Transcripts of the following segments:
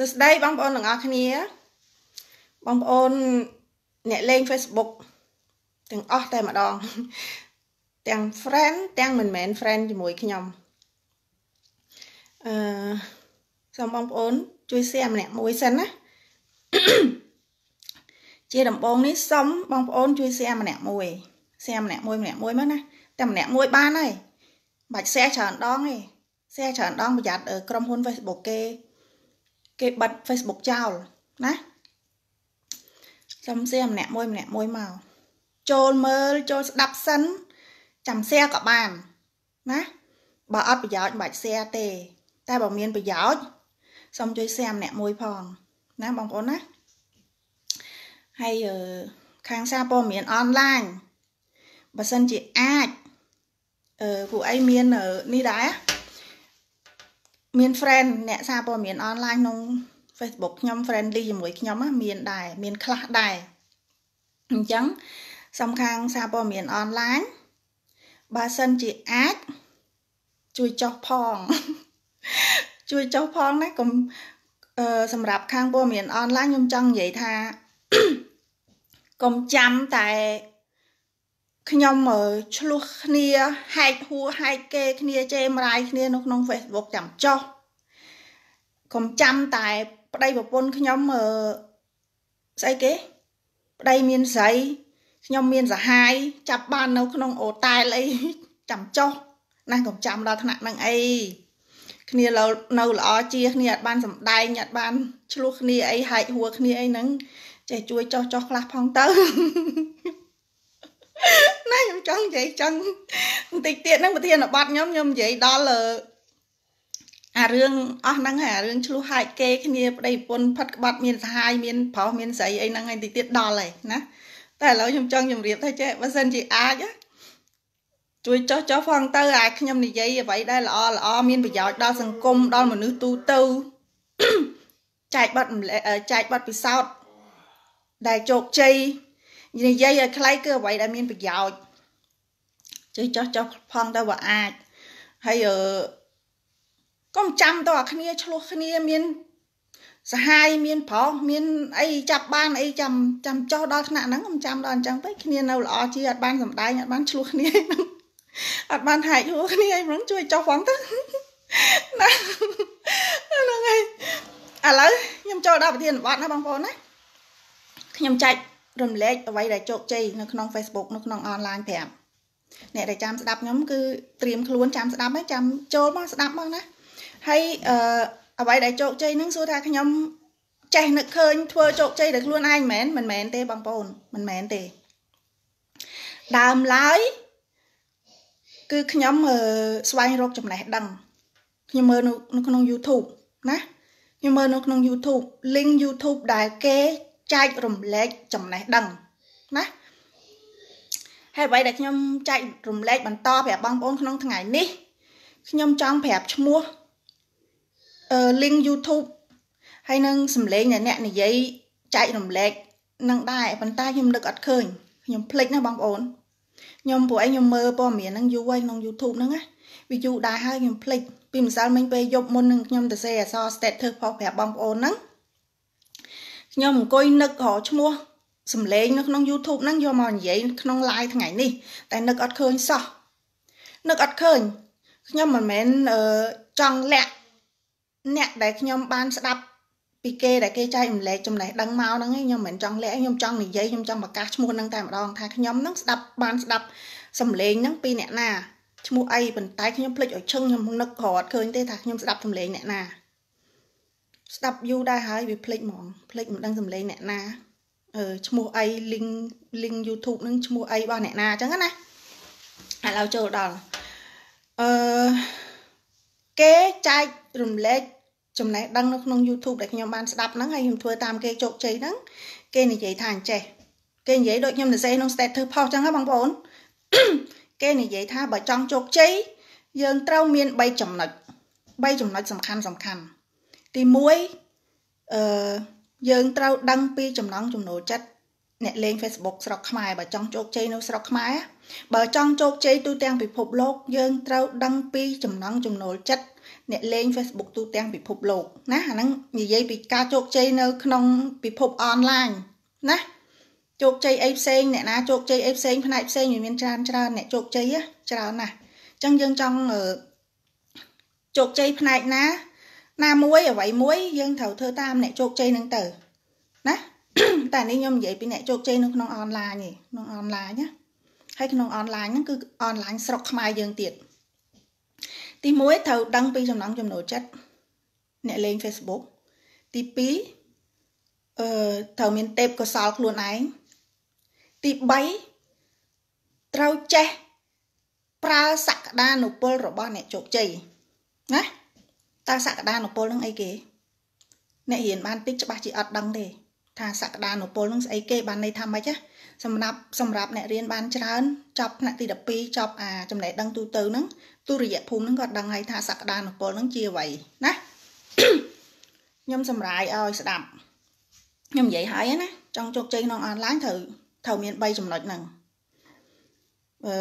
សួស្តីបងប្អូនទាំងអស់គ្នា បងប្អូនអ្នកលេង Facebook ទាំងអស់តែម្ដង ទាំង friend ទាំងមិនមែន friend ជាមួយខ្ញុំអឺសូមបងប្អូនជួយ share ម្នាក់មួយសិនណាជាដំបងនេះសុំបងប្អូនជួយ share ម្នាក់មួយ share ម្នាក់មួយម្នាក់មួយមកណាតែម្នាក់មួយបានហើយបាច់ share ច្រើនដងទេ share ច្រើនដងប្រយ័ត្នក្រុមហ៊ុន Facebook គេគេបិទ Facebook ចោលណាចាំសៀម្នាក់មួយម្នាក់មួយមកចូលមើលចូលស្ដាប់សិនចាំសៀក៏បានណាបើអត់ប្រយោជន៍មិនបាច់សៀទេ តែបើមានប្រយោជន៍សូមជួយសៀម្នាក់មួយផងណាបងប្អូនណាហើយខាងសារព័ត៌មានអនឡាញបើសិនជាអាចអឺពួកអីមាននេះដែរមាន friend អ្នកសារព័ត៌មានអនឡាញក្នុង Facebook ខ្ញុំ friendly ជាមួយខ្ញុំមានដែរមានខ្លះដែរអញ្ចឹងសំខាងសារព័ត៌មានអនឡាញបើសិនជាអាចជួយចុះផង ជួយចុះផងណាកុំអឺសម្រាប់ខាងព័ត៌មានអនឡាញខ្ញុំចង់និយាយថាកុំចាំតែខ្ញុំឆ្លោះគ្នាហែកហួរហែកគេគ្នាជេរមរាយ គ្នានៅក្នុង Facebook ចាំចោះកុំចាំតែប្តីប្រពន្ធខ្ញុំស្អីគេ ប្តីមានស្រីខ្ញុំមានសហាយចាប់បាននៅ ក្នុងអូតែលអីចាំចោះណាស់កុំចាំដល់ថ្នាក់នឹងអីគ្នានៅល្អជាគ្នាអត់បានសំដែងអត់បានឆ្លោះគ្នាអីហែកហួរគ្នាអីហ្នឹងចេះជួយចោះចោះខ្លះផងទៅណាខ្ញុំចង់និយាយចឹងបន្តិចទៀតហ្នឹងប្រធានបတ်ខ្ញុំខ្ញុំនិយាយដល់អារឿងអស់ហ្នឹងហើយអារឿងឆ្លោះហាយគេគ្នាប្តីប្រពន្ធផិតក្បត់ មានសហាយមានប្រុសមានស្រីអីហ្នឹងហើយបន្តិចទៀតដល់ហើយណាតែឥឡូវខ្ញុំចង់ជម្រាបថាចេះបើសិនជាអាចជួយចោះចោះផងទៅអាខ្ញុំនិយាយអ្វីដែលល្អល្អមានប្រយោជន៍ដល់សង្គមដល់មនុស្សទូទៅចែកបတ်ចែកបတ်ពិសោធន៍ដែលជោគជ័យនិយាយឲ្យខ្លីគឺអ្វីដែលមាន ប្រយោជន៍ជួយចោះចោះផងទៅបើអាចហើយអឺកុំចាំតើគ្នាឆ្លោះគ្នាមាន សហាយមានប្រុសមានអីចាប់បានអីចាំចាំចោះដល់ថ្នាក់ហ្នឹងខ្ញុំចាំដល់អញ្ចឹងទៅគ្នានៅល្អជាអត់បានសំដែងអត់បានឆ្លោះគ្នាហ្នឹងអត់បានហែកហួរគ្នាអីហ្នឹងជួយចោះផងទៅណាហ្នឹងហើយឥឡូវខ្ញុំចូលដល់ប្រធានបទណាបងប្អូនណាខ្ញុំចែករំលែកអ្វីដែលជោគជ័យនៅក្នុង Facebook នៅក្នុង online ប្រាប់អ្នកដែលចាំស្ដាប់ខ្ញុំគឺត្រៀមខ្លួនចាំស្ដាប់ហើយចាំចូលមកស្ដាប់មកណាហើយអឺអ្វីដែលជោគជ័យនឹងសួរថាខ្ញុំចេះនឹកឃើញធ្វើជោគជ័យដល់ខ្លួនឯងមែនមិនមែនទេ បងប្អូនមិនមែនទេដើមឡើយគឺខ្ញុំស្វែងរកចំណេះដឹងខ្ញុំមើលនៅក្នុង YouTube ណាខ្ញុំមើលនៅក្នុង YouTube link YouTube ដែលគេចែករំលែកចំណេះដឹងណាហើយអ្វីដែលខ្ញុំចែករំលែកបន្តប្រាប់បងប្អូនក្នុងថ្ងៃនេះខ្ញុំចង់ប្រាប់ឈ្មោះអឺ link YouTube ហើយនឹងសំឡេងដែលអ្នកនិយាយចែករំលែកនឹងដែរប៉ុន្តែខ្ញុំនឹកអត់ឃើញខ្ញុំភ្លេចណាបងប្អូនខ្ញុំព្រោះឯងខ្ញុំមើលព័ត៌មានហ្នឹងយូរហើយក្នុង YouTube ហ្នឹងណាវាយូរដែរហើយខ្ញុំភ្លេចពីម្សិលមិញពេលយប់មុននឹងខ្ញុំទៅសេអសរ status ផុសប្រាប់បងប្អូនហ្នឹងខ្ញុំអង្គុយនឹករកឈ្មោះសំឡេងនៅក្នុង YouTube ហ្នឹងយកមកនិយាយក្នុង live ថ្ងៃ នេះតែនឹកអត់ឃើញសោះនឹកអត់ឃើញខ្ញុំមិនមែនចង់លាក់អ្នកដែលខ្ញុំបានស្ដាប់ ពីគេ ដែលគេចែកម្លែកចំណេះដឹងមកហ្នឹងឯងខ្ញុំមិនចង់លាក់ខ្ញុំចង់និយាយខ្ញុំចង់ប្រកាសឈ្មោះហ្នឹងតែម្ដងថាខ្ញុំហ្នឹងស្ដាប់បានស្ដាប់សំឡេងហ្នឹងពីអ្នកណាឈ្មោះអីប៉ុន្តែខ្ញុំភ្លេចឲ្យឈឹងខ្ញុំនឹករត់ឃើញទេថាខ្ញុំស្ដាប់សំឡេងអ្នកណាស្ដាប់យូរដែរហើយវាភ្លេចហ្មងភ្លេចមិនដឹងសំឡេងអ្នកណាអឺឈ្មោះអី link link YouTube នឹងឈ្មោះអីរបស់អ្នកណាអញ្ចឹងណាឥឡូវចូលដល់អឺគេចែករំលែកចំណេះដឹងនៅក្នុង YouTube ដែលខ្ញុំបានស្ដាប់ហ្នឹងហើយខ្ញុំធ្វើតាមគេជោគជ័យហ្នឹងគេនិយាយថាអញ្ចេះគេនិយាយដូចខ្ញុំនិយាយក្នុង status post ចឹងហ្នឹងបងប្អូនគេនិយាយថាបើចង់ជោគជ័យយើងត្រូវ មាន3ចំណុច3ចំណុចសំខាន់សំខាន់ទី1អឺយើងត្រូវដឹងពី ចំណង់ចំណូលចិត្តអ្នកលេង Facebook ស្រុកខ្មែរបើចង់ជោគជ័យនៅស្រុកខ្មែរបើចង់ជោគជ័យទូទាំងពិភពលោកយើងត្រូវដឹងពីចំណង់ចំណូលចិត្តអ្នកលេង Facebook ទូទាំងពិភពលោក ណាអាហ្នឹងនិយាយពីការជោគជ័យនៅក្នុងពិភពអនឡាញណាជោគជ័យអីផ្សេងអ្នកណាជោគជ័យអីផ្សេងផ្នែកផ្សេងមានច្រើនច្រើនអ្នកជោគជ័យច្រើនណាស់អញ្ចឹងយើងចង់ជោគជ័យផ្នែកណាណាមួយអ្វីមួយយើងត្រូវធ្វើតាមអ្នកជោគជ័យនឹងទៅណាតែនេះខ្ញុំនិយាយពីអ្នកជោគជ័យនៅក្នុងអនឡាញឯងក្នុងអនឡាញណាហើយក្នុងអនឡាញហ្នឹងគឺអនឡាញស្រុកខ្មែរយើងទៀតទី1ត្រូវដឹងពីចំណង់ចំណូលចិត្តអ្នកលេង Facebook ទី2អឺត្រូវមានទេពកោសលខ្លួនឯងទី3ត្រូវចេះប្រើសក្តានុពលរបស់ អ្នកជោគជ័យណាតើសក្តានុពលនឹងអីគេអ្នករៀនបានតិចច្បាស់ជាអត់ដឹងទេ ថាសក្តានុពលនឹងស្អីគេបានន័យថាម៉េចណាសម្រាប់សម្រាប់អ្នករៀនបានច្រើនចប់ថ្នាក់ទី12ចប់អាចំណេះដឹងទូទៅហ្នឹងទូរយៈភូមិហ្នឹងក៏ដឹងហើយថាសក្តានុពលហ្នឹងជាអ្វីណាខ្ញុំសម្រាយឲ្យស្ដាប់ខ្ញុំនិយាយហើយណាចង់ជោគជ័យក្នុងអនឡាញត្រូវត្រូវមាន3ចំណុចហ្នឹងអឺ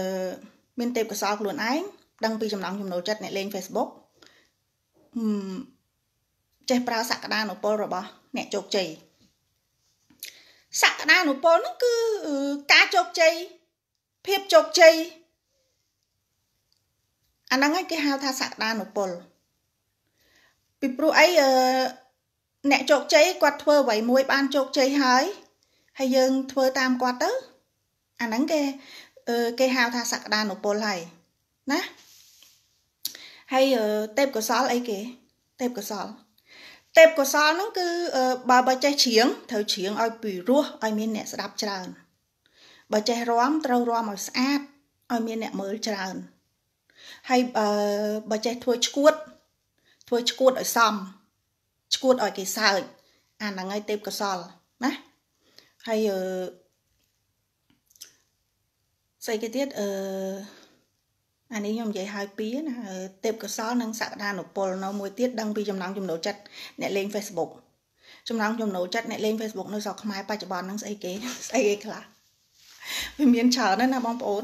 មានទេពកោសលខ្លួនឯងដឹងពីចំណង់ចំណូលចិត្តអ្នកលេង Facebook ចេះប្រើសក្តានុពលរបស់អ្នកជោគជ័យសក្តានុពលនោះគឺការជោគជ័យភាពជោគជ័យអាហ្នឹងឯងគេហៅថាសក្តានុពលពីព្រោះអីអ្នកជោគជ័យគាត់ធ្វើអ្វីមួយ បានជោគជ័យហើយហើយយើង ធ្វើតាមគាត់ទៅអាហ្នឹងគេគេហៅថាសក្តានុពលហើយណាហើយទេពកសលអីគេទេពកសលទេពកសលហ្នឹងគឺបើបើចេះច្រៀងត្រូវច្រៀងឲ្យពីរោះឲ្យមាន អ្នកស្ដាប់ច្រើនបើចេះរាំត្រូវរាំឲ្យស្អាតឲ្យមានអ្នកមើលច្រើនហើយបើចេះធ្វើឈួត ធ្វើឈួតឲ្យសមឈួតឲ្យគេសើចអាហ្នឹងហើយទេពកសលណាហើយអឺស្អីគេទៀតអឺអានេះខ្ញុំនិយាយឲ្យពីណាទេពកសលនិងសក្តានុពលនៅមួយទៀតដឹងពីចំណងចំណូលចិត្តអ្នកលេង Facebook ចំណងចំណូលចិត្តអ្នកលេង Facebook នៅស្រុកខ្មែរបច្ចុប្បន្នហ្នឹងស្អីគេស្អីគេខ្លះវាមានច្រើនណាស់ណាបងប្អូន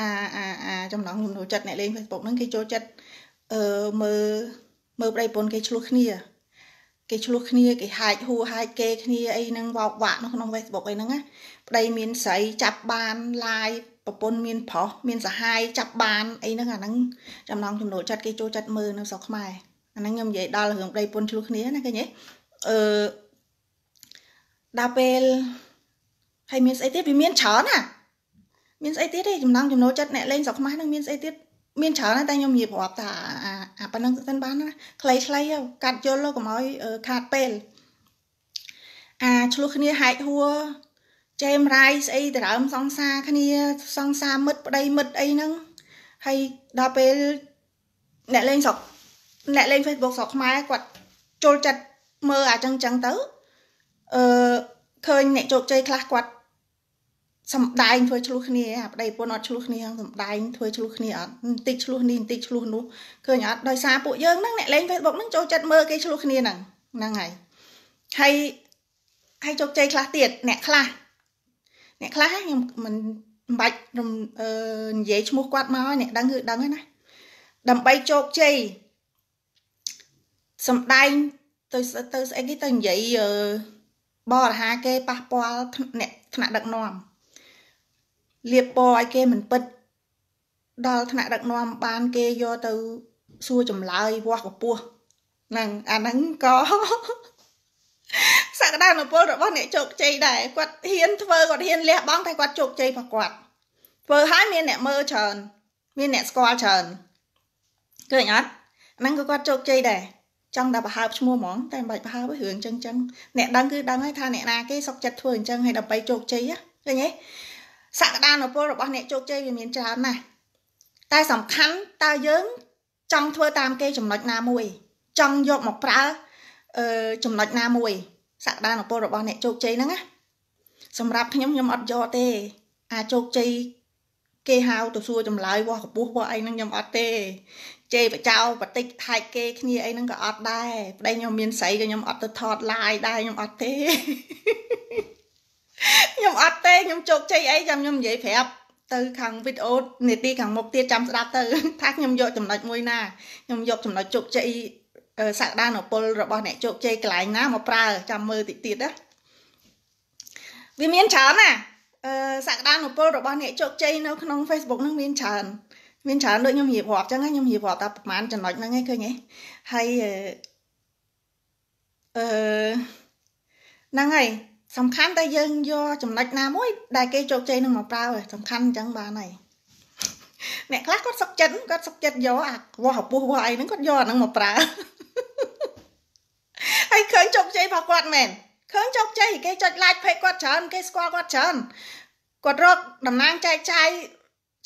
អាអាអាចំណងចំណូលចិត្តអ្នកលេង Facebook ហ្នឹងគេចូលចិត្តអឺមើលមើលប្តីប្រពន្ធគេឆ្លោះគ្នា គេឆ្លោះគ្នាគេហាយហួហាយគេគ្នាអីហ្នឹងវោកវាក់នៅក្នុង Facebook អីហ្នឹងណាប្តីមានស្រីចាប់បាន live ប្រពន្ធមានប្រុសមានសហាយចាប់បានអីហ្នឹងអាហ្នឹងចំណងចំណូលចិត្តគេចូលចិត្តមើលនៅស្រុកខ្មែរអាហ្នឹងខ្ញុំនិយាយដល់រឿងប្តីប្រពន្ធឆ្លោះគ្នាណាឃើញទេអឺដល់ពេលហើយមានស្អីទៀតវាមានច្រើនណាមានស្អីទៀតទេចំណងចំណូលចិត្តអ្នកលេងស្រុកខ្មែរហ្នឹងមានស្អីទៀតមានច្រើនណាស់តែខ្ញុំនិយាយប្រាប់ថាអាប៉ុណ្ណឹងទៅបានណាខ្លីខ្លីកាត់យល់កុំឲ្យខាតពេល អាឆ្លោះគ្នាហែកហួរចេមរាយស្អីតារំសង្សារគ្នាសង្សារមិត្តប្តីមិត្តអីហ្នឹងហើយដល់ពេលអ្នកលេងស្រុកអ្នកលេង Facebook ស្រុកខ្មែរគាត់ចូលចិត្តមើលអាចឹងចឹងទៅអឺឃើញអ្នកជោគជ័យខ្លះគាត់សំដែងធ្វើឆ្លោះគ្នាអាប្តីប្រពន្ធអត់ឆ្លោះគ្នាសំដែងធ្វើឆ្លោះគ្នាអត់បន្តិចឆ្លោះនេះបន្តិចឆ្លោះនោះឃើញអត់ដោយសារពួកយើងហ្នឹងអ្នកលេង Facebook ហ្នឹងចូលចិត្តមើលគេឆ្លោះគ្នាហ្នឹងហ្នឹងហើយហើយហើយជោគជ័យខ្លះទៀតអ្នកខ្លះអ្នកខ្លះខ្ញុំមិនមិនបាច់និយាយឈ្មោះគាត់មកអ្នកដឹងគឺដឹងហើយណាដើម្បីជោគជ័យសំដែងទៅទៅស្អីគេទៅនិយាយបរហាគេប៉ះពាល់អ្នកថ្នាក់ដឹកនាំលៀបពណ៌ឲ្យគេមិនពិតដល់ថ្នាក់ដឹកនាំ បានគេយកទៅសួរចម្លើយវាស់កពស់ហ្នឹងអាហ្នឹងក៏សក្តានុពលរបស់អ្នកជោគជ័យដែរគាត់ហ៊ានធ្វើគាត់ហ៊ានលះបង់តែគាត់ជោគជ័យរបស់គាត់ធ្វើឲ្យមានអ្នកមើលច្រើនមានអ្នកស្គាល់ច្រើនឃើញអត់ហ្នឹងគឺគាត់ជោគជ័យដែរចង់តែបើហើបឈ្មោះហ្មងតែមិនបាច់បើហើបរឿងចឹងចឹងអ្នកដឹងគឺដឹងហើយថាអ្នកណាគេសុខចិត្តធ្វើអញ្ចឹងហើយដើម្បីជោគជ័យឃើញទេសក្តានុពលរបស់អ្នកជោគជ័យវាមានច្រើនណាស់តែសំខាន់តើយើងចង់ធ្វើតាមគេចំណុចណាមួយ ចង់យកមកប្រើអឺចំណុចណាមួយសក្តានុពលរបស់អ្នកជោគជ័យហ្នឹងណាសម្រាប់ខ្ញុំខ្ញុំអត់យកទេ អាជោគជ័យគេហៅទៅសួរចម្លើយវោះកពស់វោះអីហ្នឹងខ្ញុំអត់ទេ ជេរបចោបន្តិចថែកគេ គ្នាអីហ្នឹងក៏អត់ដែរប្តីខ្ញុំមានស្រីក៏ខ្ញុំអត់ទៅថតឡាយដែរខ្ញុំអត់ទេខ្ញុំអត់ទេខ្ញុំជោគជ័យអីចាំខ្ញុំនិយាយប្រាប់ទៅខាងវីដេអូនេតិខាងមុខទៀតចាំស្ដាប់ទៅថាខ្ញុំយកចំណុចមួយណាខ្ញុំយកចំណុចជោគជ័យសក្តានុពលរបស់អ្នកជោគជ័យកន្លែងណាមកប្រើចាំមើលតិចទៀតណាវាមានច្រើនណាសក្តានុពលរបស់អ្នកជោគជ័យនៅក្នុង Facebook ហ្នឹងមានច្រើនមានច្រើនដូចខ្ញុំរៀបរាប់ចឹងខ្ញុំរៀបរាប់តែប្រហែលចំណុចហ្នឹងឯងឃើញទេហើយអឺហ្នឹងហើយសំខាន់តែយើងយកចំណុចណាមួយ ដែលគេជោគជ័យនឹងមកប្រើសំខាន់អញ្ចឹងបានហើយអ្នកខ្លះគាត់សុកចិត្តគាត់សុកចិត្តយកអាវោះឪពុះវោះអីហ្នឹងគាត់យកអាហ្នឹងមកប្រើហើយឃើញជោគជ័យរបស់គាត់មែនឃើញជោគជ័យគេចុច like page គាត់ច្រើន គេស្គាល់គាត់ច្រើនគាត់រកតំណាងចែកចាយ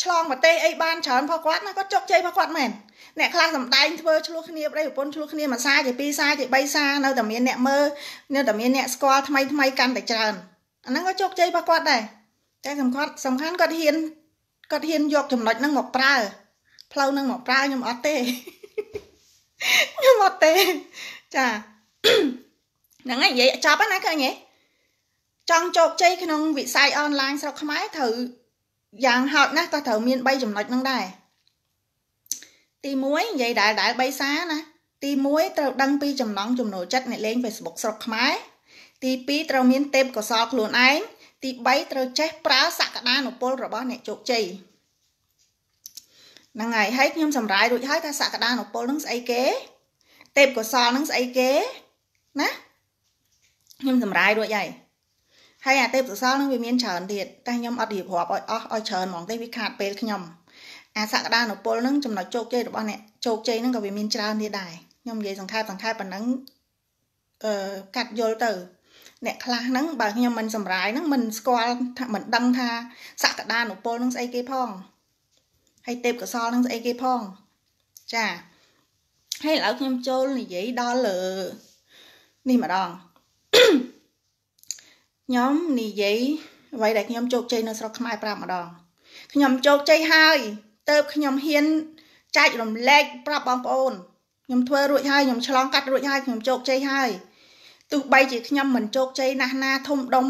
ឆ្លងប្រទេសអីបានច្រើនផងគាត់ណាគាត់ជោគជ័យផងគាត់មែនអ្នកខ្លះសំដែងធ្វើឆ្លោះគ្នាប្តីប្រពន្ធឆ្លោះគ្នាមួយសាជាពីរសាជាបីសានៅតែមានអ្នកមើលនៅតែមានអ្នកស្គាល់ថ្មីថ្មីកាន់តែច្រើនអាហ្នឹងក៏ជោគជ័យផងគាត់ដែរតែសំខាន់សំខាន់គាត់ហ៊ានគាត់ហ៊ានយកចំណុចហ្នឹងមកប្រើផ្លូវហ្នឹងមកប្រើខ្ញុំអត់ទេខ្ញុំអត់ទេចាហ្នឹងហើយនិយាយចប់ហើយណាឃើញទេចង់ជោគជ័យក្នុង វិស័យអនឡាញស្រុកខ្មែរត្រូវយ៉ាងហោចណាស់ក៏ត្រូវមាន3ចំណុចហ្នឹងដែរទី1និយាយដែលដែលបីសាណាទី1ត្រូវដឹងពីចំណងចំណូលចិត្តអ្នកលេង Facebook ស្រុកខ្មែរទី2ត្រូវមានទេពកោសលខ្លួនឯងទី3ត្រូវចេះប្រើសក្តានុពលរបស់អ្នកជោគជ័យហ្នឹងហើយហើយខ្ញុំសម្រាយរួចហើយថាសក្តានុពលនឹងស្អីគេ ទេពកោសលនឹងស្អីគេណាខ្ញុំសម្រាយរួចហើយហើយអាទេពកោសលនឹងវាមានច្រើនទៀតតែខ្ញុំអត់រៀបរាប់ឲ្យអស់ឲ្យច្រើនហ្មងទេវាខាតពេលខ្ញុំអាសក្តានុពលនឹងចំណុចជោគជ័យរបស់អ្នកជោគជ័យនឹងក៏វាមានច្រើនទៀតដែរខ្ញុំនិយាយសង្ខេបសង្ខេបប៉ុណ្ណឹងអឺកាត់យល់ទៅអ្នកខ្លះហ្នឹងបើខ្ញុំមិនសម្រាយហ្នឹងមិនស្គាល់ថាមិនដឹងថាសក្តានុពលហ្នឹងស្អីគេផងហើយទេពកសលហ្នឹងស្អីគេផងចាហើយឥឡូវខ្ញុំចូលនិយាយដល់លើនេះម្ដងខ្ញុំនិយាយអ្វីដែលខ្ញុំជោគជ័យនៅស្រុកខ្មែរប្រាប់ម្ដងខ្ញុំជោគជ័យហើយទៅខ្ញុំហ៊ានចែករំលែកប្រាប់បងប្អូនខ្ញុំធ្វើរួចហើយខ្ញុំឆ្លង កាត់រួចហើយខ្ញុំជោគជ័យហើយទោះបីជាខ្ញុំមិនជោគជ័យណាស់ណាធំដុំ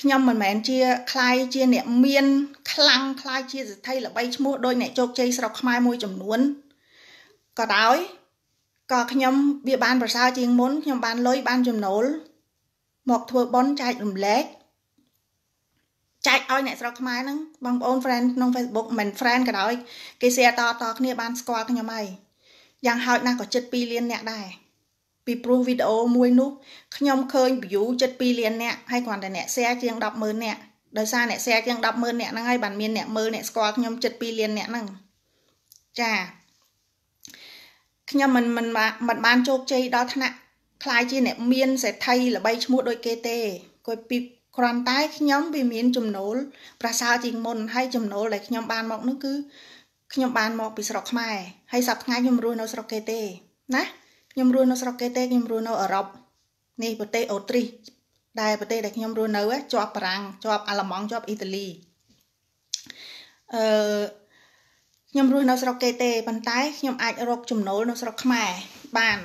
ខ្ញុំមិនមែនជាខ្លាយជាអ្នកមានខ្លាំងខ្លាយជាសិទ្ធិល្បីឈ្មោះដោយអ្នកជោគជ័យស្រុកខ្មែរមួយចំនួនក៏ដោយក៏ខ្ញុំវាបានប្រសើរជាងមុនខ្ញុំបានលុយបានចំណូល មកធ្វើបន់ចែករំលែកចែកឲ្យអ្នកស្រុកខ្មែរហ្នឹងបងប្អូន friend ក្នុង Facebook មិន friend ក៏ដោយ គេ share តតគ្នាបានស្គាល់ខ្ញុំហើយយ៉ាងហោចណាស់ក៏ចិត្ត2លានអ្នកដែរពីព្រោះវីដេអូមួយនោះខ្ញុំឃើញ view ជិត2លាននាក់ហើយគ្រាន់តែអ្នក share ជាង100000នាក់ដោយសារអ្នក share ជាង100000នាក់ហ្នឹងហើយបានមានអ្នកមើលអ្នកស្គាល់ខ្ញុំជិត2លាននាក់ហ្នឹងចាខ្ញុំមិនមិនមិនបានជោគជ័យដល់ថ្នាក់ខ្លាយជាអ្នកមាន សេដ្ឋីល្បីឈ្មោះដូចគេទេគាត់ពីគ្រាន់តែខ្ញុំវាមាន ចំណូលប្រសើរជាងមុនហើយចំណូលដែលខ្ញុំបានមកនោះគឺខ្ញុំបានមក ពីស្រុកខ្មែរហើយសប្តាហ៍ថ្ងៃខ្ញុំរស់នៅស្រុកគេទេណាខ្ញុំរស់នៅស្រុកគេទេខ្ញុំរស់នៅអឺរ៉ុបនេះប្រទេសអូទ្រីសដែលប្រទេសដែលខ្ញុំរស់នៅជាប់បារាំងជាប់ អាល្លឺម៉ង់ជាប់អ៊ីតាលីអឺខ្ញុំរស់នៅស្រុកគេទេប៉ុន្តែខ្ញុំអាចរក ចំណូលនៅស្រុកខ្មែរបាន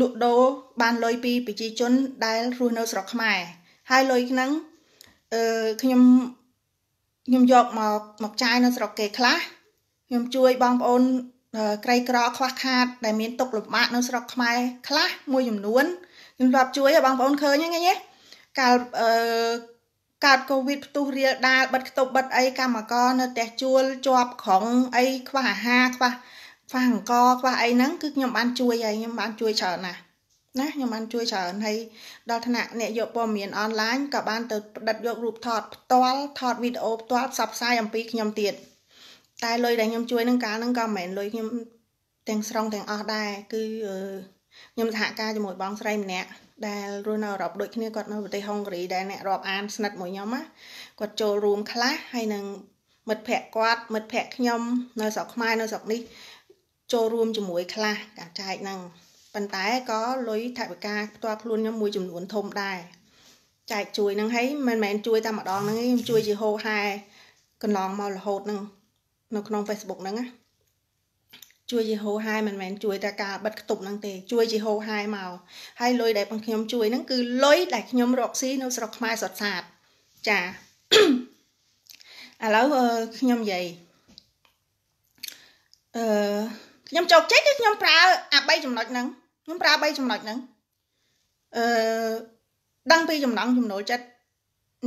លក់ដូរបានលុយពីប្រជាជន ដែលរស់នៅស្រុកខ្មែរ ហើយលុយហ្នឹងអឺខ្ញុំខ្ញុំយកមកមកចាយនៅស្រុកគេខ្លះខ្ញុំជួយបងប្អូនក្រីក្រខ្វះខាត ដែលមានទុកលំបាកនៅស្រុកខ្មែរខ្លះមួយចំនួនខ្ញុំរាប់ជួយបងប្អូនឃើញហ្នឹងឯងកាលអឺកើតកូវីដផ្ទុះរាលដាលបិទខ្ទប់បិទអីកម្មករនៅផ្ទះជួលជាប់ក្រុងអីខ្វះអាហារខ្វះខ្វះអង្គខ្វះអីហ្នឹងគឺខ្ញុំបានជួយហើយខ្ញុំបានជួយច្រើនណាស់ណាខ្ញុំបានជួយច្រើនហើយដល់ថ្នាក់អ្នកយកព័ត៌មានអនឡាញក៏បានទៅផ្ដិតយករូបថតផ្ទាល់ថតវីដេអូផ្ទាល់ផ្សព្វផ្សាយអំពីខ្ញុំទៀតតែលុយដែលខ្ញុំជួយនឹងកាលហ្នឹងក៏មិនមែនលុយខ្ញុំទាំងស្រុងទាំងអស់ដែរគឺខ្ញុំសហការជាមួយ បងស្រីម្នាក់ដែលរស់នៅអឺរ៉ុបដូចគ្នាគាត់នៅប្រទេសហុងគ្រីដែលអ្នករាប់អានស្និទ្ធមួយខ្ញុំណាគាត់ចូលរួមខ្លះហើយនឹងមិត្តភ័ក្តិគាត់មិត្តភ័ក្តិខ្ញុំនៅស្រុកខ្មែរនៅស្រុកនេះចូលរួមជាមួយខ្លះការចែកហ្នឹងប៉ុន្តែក៏លុយថវិកាផ្ទាល់ខ្លួនខ្ញុំមួយចំនួនធំដែរចែកជួយហ្នឹងហើយមិនមែនជួយតែម្ដងហ្នឹងខ្ញុំជួយជាហូរហែកន្លងមករហូតហ្នឹងនៅក្នុង Facebook ហ្នឹងណាជួយយីហោហាយមិនមែនជួយតែការបិទខ្ទប់ហ្នឹងទេ ជួយយីហោហាយមកហើយលុយដែលបងខ្ញុំជួយហ្នឹងគឺលុយដែលខ្ញុំរកស៊ីនៅស្រុកខ្មែរសុទ្ធសាធចាឥឡូវខ្ញុំនិយាយអឺខ្ញុំចោកចិត្តគឺខ្ញុំប្រើ អា3ចំណុចហ្នឹងខ្ញុំប្រើ3ចំណុចហ្នឹងអឺដឹងពីចំណង់ចំណូលចិត្ត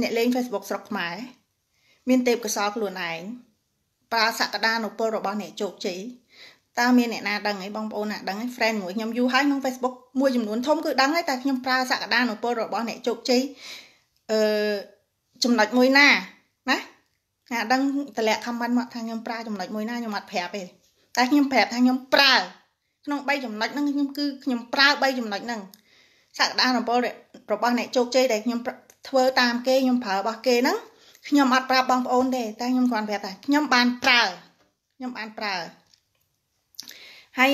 អ្នកលេង Facebook ស្រុកខ្មែរមានទេពកោសលខ្លួនឯងប្រើសក្តានុពលរបស់អ្នកជោគជ័យតើមានអ្នកណាដឹងអីបងប្អូនណាដឹងអី friend មួយខ្ញុំយូរហើយក្នុង Facebook មួយចំនួនធំគឺដឹងហើយតែខ្ញុំប្រើសក្តានុពលរបស់អ្នកជោគជ័យអឺចំណុចមួយណាណាណាដឹងតម្លាក់ comment មកថាខ្ញុំប្រើចំណុចមួយណាខ្ញុំអត់ប្រាប់ទេតែខ្ញុំប្រាប់ថាខ្ញុំប្រើក្នុង3ចំណុចហ្នឹងខ្ញុំគឺខ្ញុំប្រើ3ចំណុចហ្នឹងសក្តានុពលរបស់អ្នកជោគជ័យដែលខ្ញុំធ្វើតាមគេខ្ញុំប្រើរបស់គេហ្នឹងខ្ញុំអត់ប្រាប់បងប្អូនទេតែខ្ញុំគ្រាន់ប្រាប់ថាខ្ញុំបានប្រើខ្ញុំបានប្រើហើយ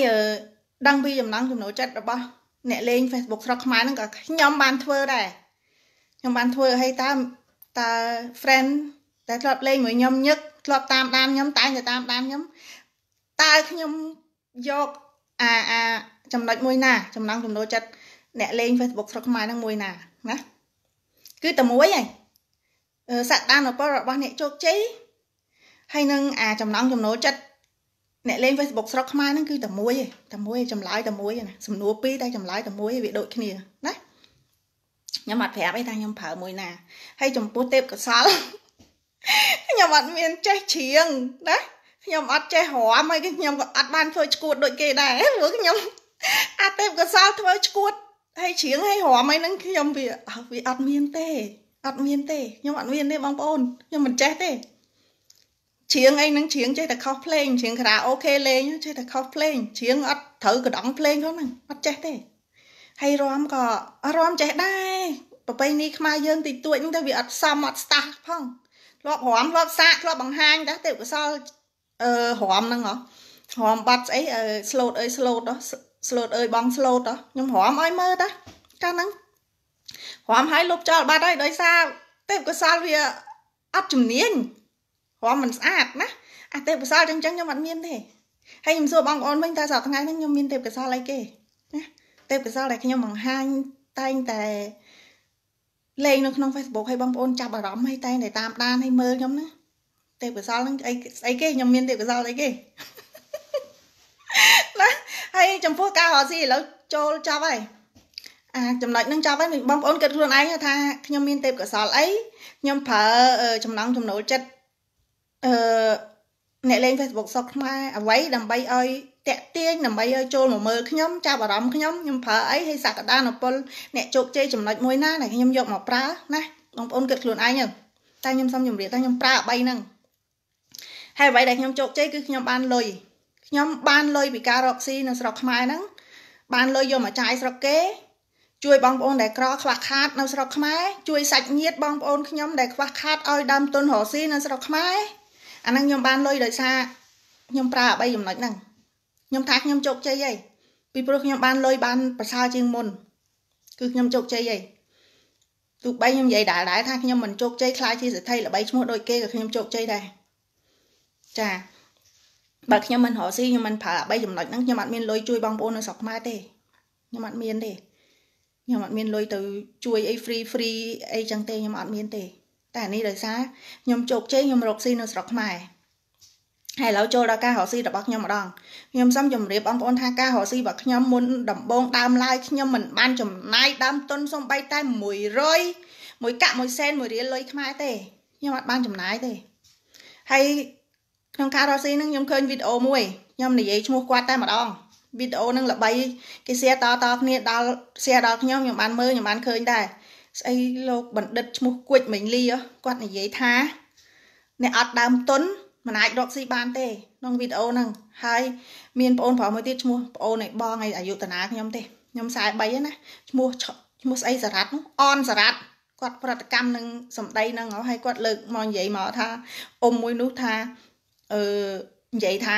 ដឹងពីចំណង់ចំណូលចិត្តរបស់អ្នកលេង Facebook ស្រុកខ្មែរហ្នឹងក៏ខ្ញុំបានធ្វើដែរខ្ញុំបានធ្វើឲ្យតើតើ friend តែធ្លាប់លេងមួយខ្ញុំញឹកធ្លាប់តាមដានខ្ញុំតែងតែតាមដានខ្ញុំតើខ្ញុំយកអាអាចំណុចមួយណាចំណង់ចំណូលចិត្តអ្នកលេង Facebook ស្រុកខ្មែរហ្នឹងមួយណាណាគឺតែមួយឯងសក្តានុពលរបស់អ្នកជោគជ័យហើយនឹងអាចំណងចំណូលចិត្តអ្នកលេង Facebook ស្រុកខ្មែរហ្នឹងគឺតែមួយឯងតែមួយចម្លើយតែមួយណាសំណួរពីរតែចម្លើយតែមួយវាដូចគ្នាណាខ្ញុំអត់ប្រាប់ទេថាខ្ញុំប្រើមួយណាហើយចំពោះទេពកសលខ្ញុំអត់មានចេះជ្រៀងណាខ្ញុំអត់ចេះរាំហើយគឺខ្ញុំក៏អត់បានធ្វើឈួតដូចគេដែរព្រោះខ្ញុំអាទេពកសលធ្វើឈួតហើយជ្រៀងហើយរាំហើយហ្នឹងខ្ញុំវាវាអត់មានទេអត់មានទេខ្ញុំអត់មានទេបងប្អូនខ្ញុំមិនចេះទេច្រៀងអីហ្នឹងច្រៀងចេះតែខុសភ្លេងច្រៀងខារ៉ាអូខេលេងចេះតែខុសភ្លេងច្រៀងអត់ត្រូវកណ្ដងភ្លេងផងហ្នឹងអត់ចេះទេហើយរាំក៏រាំចេះដែរប្រពៃណីខ្មែរយើងតិចតួចហ្នឹងទៅវាអត់សមអត់ស្តាស់ផងធ្លាប់រាំធ្លាប់សាកធ្លាប់បង្ហាញដែរទេវកសលអឺរាំហ្នឹងហ៎រាំបាត់ស្អីអឺ slot អើយ slot ហ៎ slot អើយបង slot ហ៎ខ្ញុំរាំឲ្យមើលតាកាលហ្នឹងរំហើយលុបចោលបាត់ហើយដោយសារទេពកោសលវាអត់ជំនាញរំមិនស្អាតណាអាទេពកោសលចឹងចឹងខ្ញុំអត់មានទេហើយខ្ញុំសួរបងប្អូនវិញតើសប្តាហ៍នេះខ្ញុំមានទេពកោសលអីគេណាទេពកោសលដែលខ្ញុំបង្ហាញតែងតែលេងនៅក្នុង Facebook ឲ្យបងប្អូនចាប់អារម្មណ៍ឲ្យតែងតែតាមដានឲ្យមើលខ្ញុំណាទេពកោសលហ្នឹងអីស្អីគេខ្ញុំមានទេពកោសលអីគេណាហើយចំពោះការរកស៊ីឥឡូវចូលចាប់ហើយអាចំណុចនឹងចប់ហើយបងប្អូនគិតខ្លួនឯងថាខ្ញុំមានទេពកោសលអីខ្ញុំប្រើចំណង់ចំណូលចិត្តអឺអ្នកលេង Facebook សក់ខ្មែរអ្វីដើម្បីឲ្យតាក់ទាញដើម្បីឲ្យចូលមកមើលខ្ញុំចាប់អារម្មណ៍ខ្ញុំខ្ញុំប្រើអីហើយសក្តានុពលអ្នកជោគជ័យចំណុចមួយណាដែលខ្ញុំយកមកប្រើណាបងប្អូនគិតខ្លួនឯងតែខ្ញុំសូមជម្រាបថាខ្ញុំប្រើអ្វីហ្នឹងហើយអ្វីដែលខ្ញុំជោគជ័យគឺខ្ញុំបានលុយខ្ញុំបានលុយពីការរកស៊ីនៅស្រុកខ្មែរហ្នឹងបានលុយយកមកចាយស្រុកគេជួយបងប្អូនដែលក្រខ្វះខាតនៅស្រុកខ្មែរជួយសាច់ញាតិបងប្អូនខ្ញុំដែលខ្វះខាតឲ្យដើមទុនរកស៊ីនៅស្រុកខ្មែរអាហ្នឹងខ្ញុំបានលុយដោយសារខ្ញុំប្រើអ្វីចំណុចហ្នឹងខ្ញុំថាខ្ញុំជោគជ័យហើយពីព្រោះខ្ញុំបានលុយបានប្រសើរជាងមុន គឺខ្ញុំជោគជ័យហើយទោះបីខ្ញុំនិយាយដែរដែរថាខ្ញុំមិនជោគជ័យខ្លាចជាសេដ្ឋីល្បីឈ្មោះដូចគេក៏ខ្ញុំជោគជ័យដែរចាបើខ្ញុំមិនរកស៊ីខ្ញុំមិនប្រើអ្វីចំណុចហ្នឹងខ្ញុំអត់មានលុយជួយបងប្អូននៅស្រុកខ្មែរទេខ្ញុំអត់មានទេខ្ញុំអត់មានលុយទៅជួយអី free free អីចឹងទេខ្ញុំអត់មានទេតែអានេះដោយសារខ្ញុំជោគជ័យខ្ញុំរកស៊ីនៅស្រុកខ្មែរហើយឥឡូវចូលដល់ការរកស៊ីរបស់ខ្ញុំម្ដងខ្ញុំសូមជម្រាបបងប្អូនថាការរកស៊ីរបស់ខ្ញុំមុនដំបូងដើមឡើយខ្ញុំមិនបានចំណាយដើមទុនសូម្បីតែ100មួយកាក់មួយសេនមួយរៀលលុយខ្មែរទេខ្ញុំអត់បានចំណាយទេហើយក្នុងការរកស៊ីនឹងខ្ញុំឃើញវីដេអូមួយខ្ញុំនិយាយឈ្មោះគាត់តែម្ដងវីដេអូនឹងល្បីគេแชร์តតគ្នាដល់ share ដល់ខ្ញុំខ្ញុំបានមើលខ្ញុំបានឃើញដែរស្អីលោកបណ្ឌិតឈ្មោះគួចមិញលីគាត់និយាយថាអ្នកអត់ដើមទុនមិនអាចរកស៊ីបានទេក្នុងវីដេអូហ្នឹងហើយមានបងប្អូនប្រុសមួយទៀតឈ្មោះបងអូនឯបងឯអាយុតាខ្ញុំទេខ្ញុំ43ហើយណាឈ្មោះឈ្មោះស្អីសារ៉ាត់នោះអនសារ៉ាត់គាត់ប្រតិកម្មនឹងសម្ដីហ្នឹងហើយគាត់លើកមកនិយាយមកថាអ៊ំមួយនោះថាអឺនិយាយថា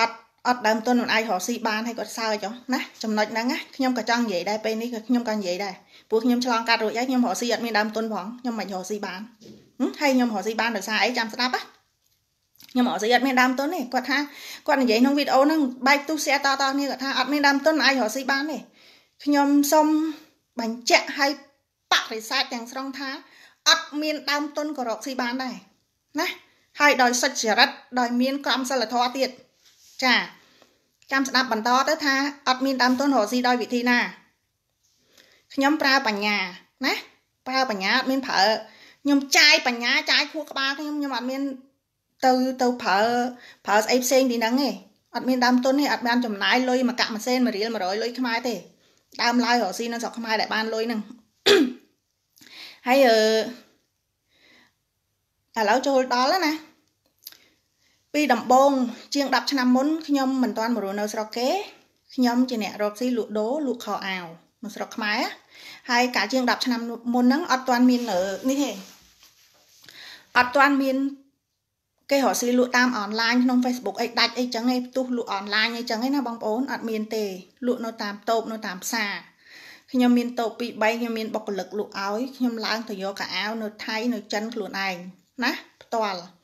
អត់អត់ដើមទុនមិនអាចរកស៊ីបានហើយគាត់សើចចុះណាចំណុចហ្នឹងណាខ្ញុំក៏ចង់និយាយដែរពេលនេះក៏ខ្ញុំក៏និយាយដែរព្រោះខ្ញុំឆ្លងកាត់រួចហើយខ្ញុំរកស៊ីអត់មានដើមទុនផងខ្ញុំមិនរកស៊ីបានហើយខ្ញុំរកស៊ីបានដោយសារអីចាំស្ដាប់ណាខ្ញុំអត់ស្អីអត់មានដើមទុនទេគាត់ថាគាត់និយាយក្នុងវីដេអូហ្នឹងបែកទូសៀតតតគ្នាគាត់ថាអត់មានដើមទុនអាចរកស៊ីបានទេខ្ញុំសូមបញ្ជាក់ឲ្យបរិស័ទទាំងស្រុងថាអត់មានដើមទុនក៏រកស៊ីបានដែរណាហើយដោយសុចរិតដោយ មានក្រមសីលធម៌ទៀតចាចាំស្ដាប់បន្តទៅថាអត់មានដើមទុនរកស៊ីដោយវិធីណាខ្ញុំប្រើបញ្ញាណាប្រើបញ្ញាអត់មានប្រើខ្ញុំចាយបញ្ញាចាយខួរក្បាលខ្ញុំខ្ញុំអត់មាន ទៅទៅប្រើប្រើស្អីផ្សេងពីហ្នឹងទេអត់មានដើមទុនទេអត់បានចំណាយលុយមកកាក់ម៉ាស៊ីនមួយរៀល100លុយខ្មែរទេដើមឡើយរកស៊ីនៅស្រុកខ្មែរដែលបានលុយហ្នឹងហើយអឺឥឡូវចូលដល់ណាពីដំបូងជាង10ឆ្នាំមុនខ្ញុំមិនទាន់មករស់នៅស្រុកគេខ្ញុំជាអ្នករកស៊ីលក់ដូរលក់ខោអាវមកស្រុកខ្មែរហើយកាលជាង10ឆ្នាំមុនហ្នឹងអត់ទាន់មាននេះទេអត់ទាន់មានគេរកស៊ីលក់តាមអនឡាញក្នុង Facebook អីដាច់អីចឹងឯងផ្ទុះលក់អនឡាញអីចឹងឯណាបងប្អូនអត់មានទេលក់នៅតាមតូបនៅតាមផ្សារខ្ញុំមានតូបពីរ3ខ្ញុំមានបុគ្គលិកលក់ឲ្យខ្ញុំឡើងទៅយកកៅអៅនៅថៃ នៅចិនខ្លួនឯងណាផ្ទាល់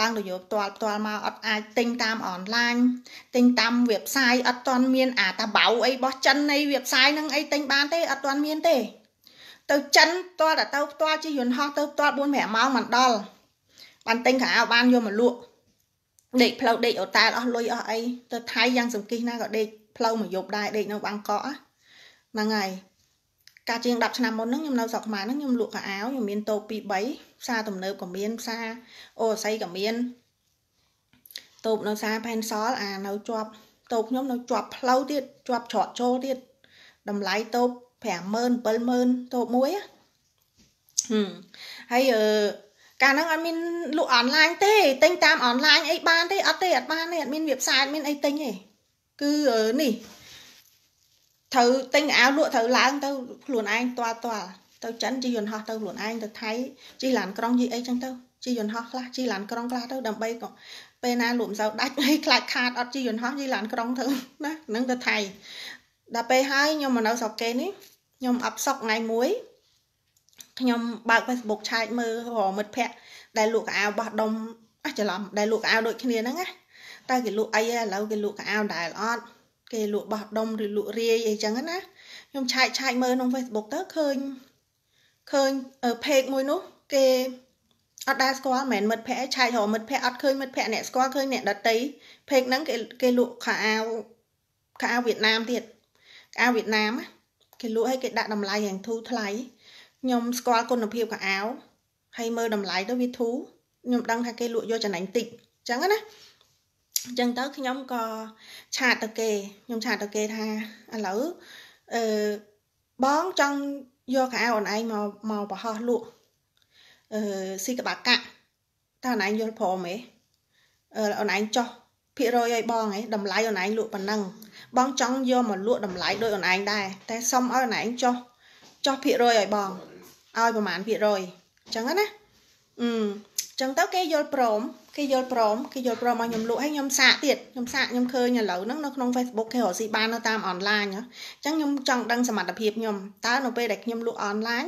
ឡើងទៅយកផ្ទាល់ផ្ទាល់មកអត់អាចទិញតាមអនឡាញទិញតាម website អត់ទាន់មានអាតាបៅអីរបស់ចិននៃ website ហ្នឹងអីទិញបានទេអត់ទាន់មានទេទៅចិនផ្ទាល់តែទៅផ្ទាល់ជិះយន្តហោះទៅផ្ទាល់4 5ម៉ោងមិនដល់បានទិញខោអាវបានយកមកលក់ដេកផ្លូវដេកអូតែលអស់លុយអស់អីទៅថៃយ៉ាងសង្គិសណាក៏ដេកផ្លូវមកយប់ដែរដេកនៅបាងកកហ្នឹងហើយកាលជាង10ឆ្នាំមុនហ្នឹងខ្ញុំនៅស្រុកខ្មែរហ្នឹងខ្ញុំលក់កាអាវខ្ញុំមានតូប2 3ផ្សារទំនើបក៏មានផ្សារអូស័យក៏មានតូបនៅផ្សារផែនសល់អានៅជាប់តូបខ្ញុំនៅជាប់ផ្លូវទៀតជាប់ច្រកចូលទៀតតម្លៃតូប50000 70000តូបមួយហឹមហើយអឺកាលហ្នឹងអត់មានលក់អនឡាញទេទិញតាមអនឡាញអីបានទេអត់ទេអត់បានទេអត់មានវាផ្សាយអត់មានអីទិញទេគឺនេះត្រូវទិញអាវលក់ត្រូវឡើង ទៅខ្លួនឯងតាល់តាល់ទៅចិនជិះយន្តហោះទៅខ្លួនឯងទៅថៃជិះឡានក្រុងជិះអីចឹងទៅជិះយន្តហោះខ្លះជិះឡានក្រុងខ្លះទៅដើម្បីក៏ពេលណាលក់មិនសូវដាច់ហើយខ្លាចខាតអត់ជិះយន្តហោះជិះឡានក្រុងទៅណានឹងទៅថៃដល់ពេលហើយខ្ញុំមកនៅស្រុកគេនេះខ្ញុំអត់សុកថ្ងៃមួយខ្ញុំបើក Facebook ឆែកមើលរមិត្តភ័ក្ដិដែលលក់កៅអៅបោះដុំអះច្រឡំដែលលក់កៅអៅដូចគ្នាហ្នឹងណាតើគេលក់អីឥឡូវគេលក់កៅអៅដែលអត់គេលក់បោះដុំឬលក់រាយអីចឹងណាខ្ញុំឆែកឆែកមើលក្នុង Facebook ទៅឃើញឃើញ page មួយនោះគេអត់ដែលស្គាល់មិនមែនមិត្តភ័ក្តិឆែករកមិត្តភ័ក្តិអត់ឃើញមិត្តភ័ក្តិអ្នកស្គាល់ឃើញអ្នកដតីភេកហ្នឹងគេគេលក់ខោអាវខោអាវវៀតណាមទៀតខោអាវវៀតណាមគេលក់ឲ្យគេដាក់តម្លៃហាងធូរថ្លៃខ្ញុំស្គាល់គុណភាពខោអាវហើយមើលតម្លៃទៅវាធូរខ្ញុំដឹងថាគេលក់យកចំណេញតិចអញ្ចឹងណាអញ្ចឹងទៅខ្ញុំក៏ឆាតទៅគេខ្ញុំឆាតទៅគេថាឥឡូវអឺបងចង់យកកៅអអូនឯងមកមកបរហោះលក់អឺស៊ីកបាក់កាក់តើអូនឯងយល់ព្រមទេអឺអូនឯងចោះភាគរយឲ្យបងឯងតម្លៃអូនឯងលក់ប៉ុណ្ណឹងបងចង់យកមកលក់តម្លៃដោយអូនឯងដែរតែសុំឲ្យអូនឯងចោះចោះភាគរយឲ្យបងឲ្យប្រហែលភាគរយអញ្ចឹងណាអឺអញ្ចឹងទៅគេយល់ព្រមគេយល់ព្រមគេយល់ព្រមឲ្យខ្ញុំលក់ហើយខ្ញុំសាកទៀតខ្ញុំសាកខ្ញុំឃើញឥឡូវហ្នឹងនៅក្នុង Facebook គេរកស៊ីបាននៅតាមអនឡាញអញ្ចឹងខ្ញុំចង់ដឹងសមត្ថភាពខ្ញុំតើនៅពេលដែលខ្ញុំលក់អនឡាញ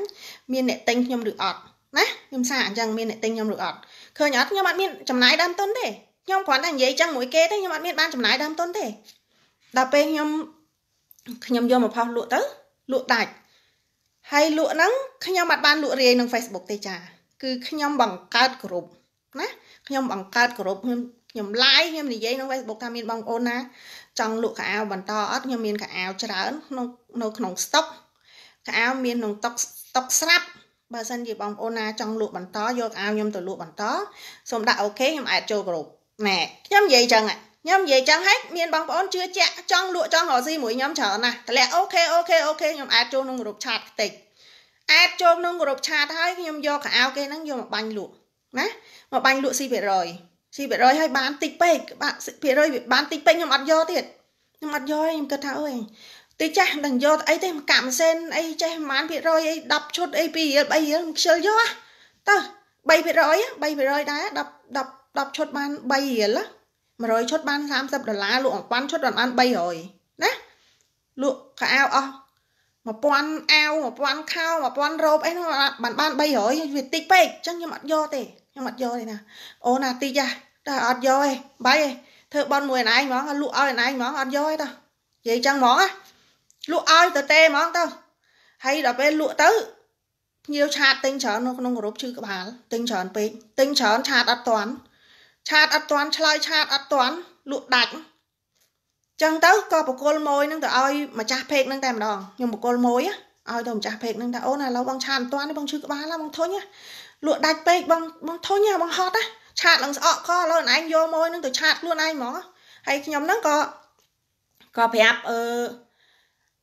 មានអ្នកទិញខ្ញុំឬអត់ណាខ្ញុំសាកអញ្ចឹងមានអ្នកទិញខ្ញុំឬអត់ឃើញអត់ខ្ញុំអត់មានចំណាយដើមទុនទេខ្ញុំគ្រាន់តែនិយាយចឹងមួយគេទេខ្ញុំអត់មានបានចំណាយដើមទុនទេដល់ពេលខ្ញុំខ្ញុំយកមកផុសលក់ទៅលក់ដាច់ហើយលក់ហ្នឹងខ្ញុំអត់បានលក់រាយនឹង Facebook ទេចាគឺខ្ញុំបង្កើតក្រុមណាខ្ញុំបង្កើតក្រុមខ្ញុំខ្ញុំ live ខ្ញុំនិយាយក្នុង Facebook ថាមានបងប្អូនណាចង់លក់ខោអាវបន្តអត់ខ្ញុំមានខោអាវច្រើនក្នុងនៅក្នុង stock ខោអាវមានក្នុង stock stock ស្រាប់បើសិនជាបងប្អូនណាចង់លក់បន្តយកអាវខ្ញុំទៅលក់បន្តសូមដាក់អូខេខ្ញុំអាចចូលក្រុមណែខ្ញុំនិយាយចឹងខ្ញុំនិយាយចឹងហេតុមានបងប្អូនជឿជាក់ចង់លក់ចង់រកស៊ីមួយខ្ញុំច្រើនណាស់តលាក់អូខេអូខេអូខេខ្ញុំអាចចូលក្នុងក្រុមឆាតតិចអាចចូលក្នុងក្រុមឆាតហើយខ្ញុំយកខោអាវគេហ្នឹងយកមកបាញ់លក់ណាមកបាញ់លក់4%ស៊ីភាគរយឲ្យបានតិចពេកបាក់ភាគរយបានតិចពេកខ្ញុំអត់យកទៀតខ្ញុំអត់យកទេខ្ញុំគិតថាអើយតិចចាស់ដឹងយកអីទេកាក់ម៉ាស៊ីនអីចេះប្រហែលភាគរយអី10ឈុតអី2រៀល3រៀលខ្ញុំខ្ជិលយកទៅ3%ភាគរយ3%ដែរ10 10 10ឈុតបាន3រៀល100ឈុតបាន30ដុល្លារលក់អង្ប៉ាន់ឈុតបាន300ណាលក់កៅអៅអស់1000អាវ1000ខោ1000រ៉ូបអីនោះបានបាន300វាតិចពេកអញ្ចឹងខ្ញុំអត់យកទេខ្ញុំអត់យកទេណាអូណាតិចហ៎តែអត់យកទេបាយទេធ្វើបនមួយឯងហ្មងលក់ឲ្យឯងហ្មងអត់យកទេតោះនិយាយចឹងហ្មងណាលក់ឲ្យទៅទេហ្មងទៅហើយដល់ពេលលក់ទៅភ្ញៀវឆាតទិញច្រើននៅក្នុងគោរពឈឺក្បាលទិញច្រើនពេកទិញច្រើនឆាតអត់តាន់ឆាតអត់តាន់ឆ្លើយឆាតអត់តាន់លក់ដាច់ចឹងទៅក៏បកគលម៉ួយនឹងទៅឲ្យម្ចាស់ពេកនឹងតែម្ដងខ្ញុំបកគលម៉ួយឲ្យទៅម្ចាស់ពេកនឹងថាអូនឥឡូវបងឆាតមិនទាន់ទេបងឈឺក្បាលហើយបងធុញលក់ដាច់ពេកបងបងធុញបងហត់ណាឆាតឡើងស្អកកឥឡូវឯងយកម៉ួយនឹងទៅឆាតខ្លួនឯងហ្មងហើយខ្ញុំនឹងក៏ក៏ប្រាប់អឺ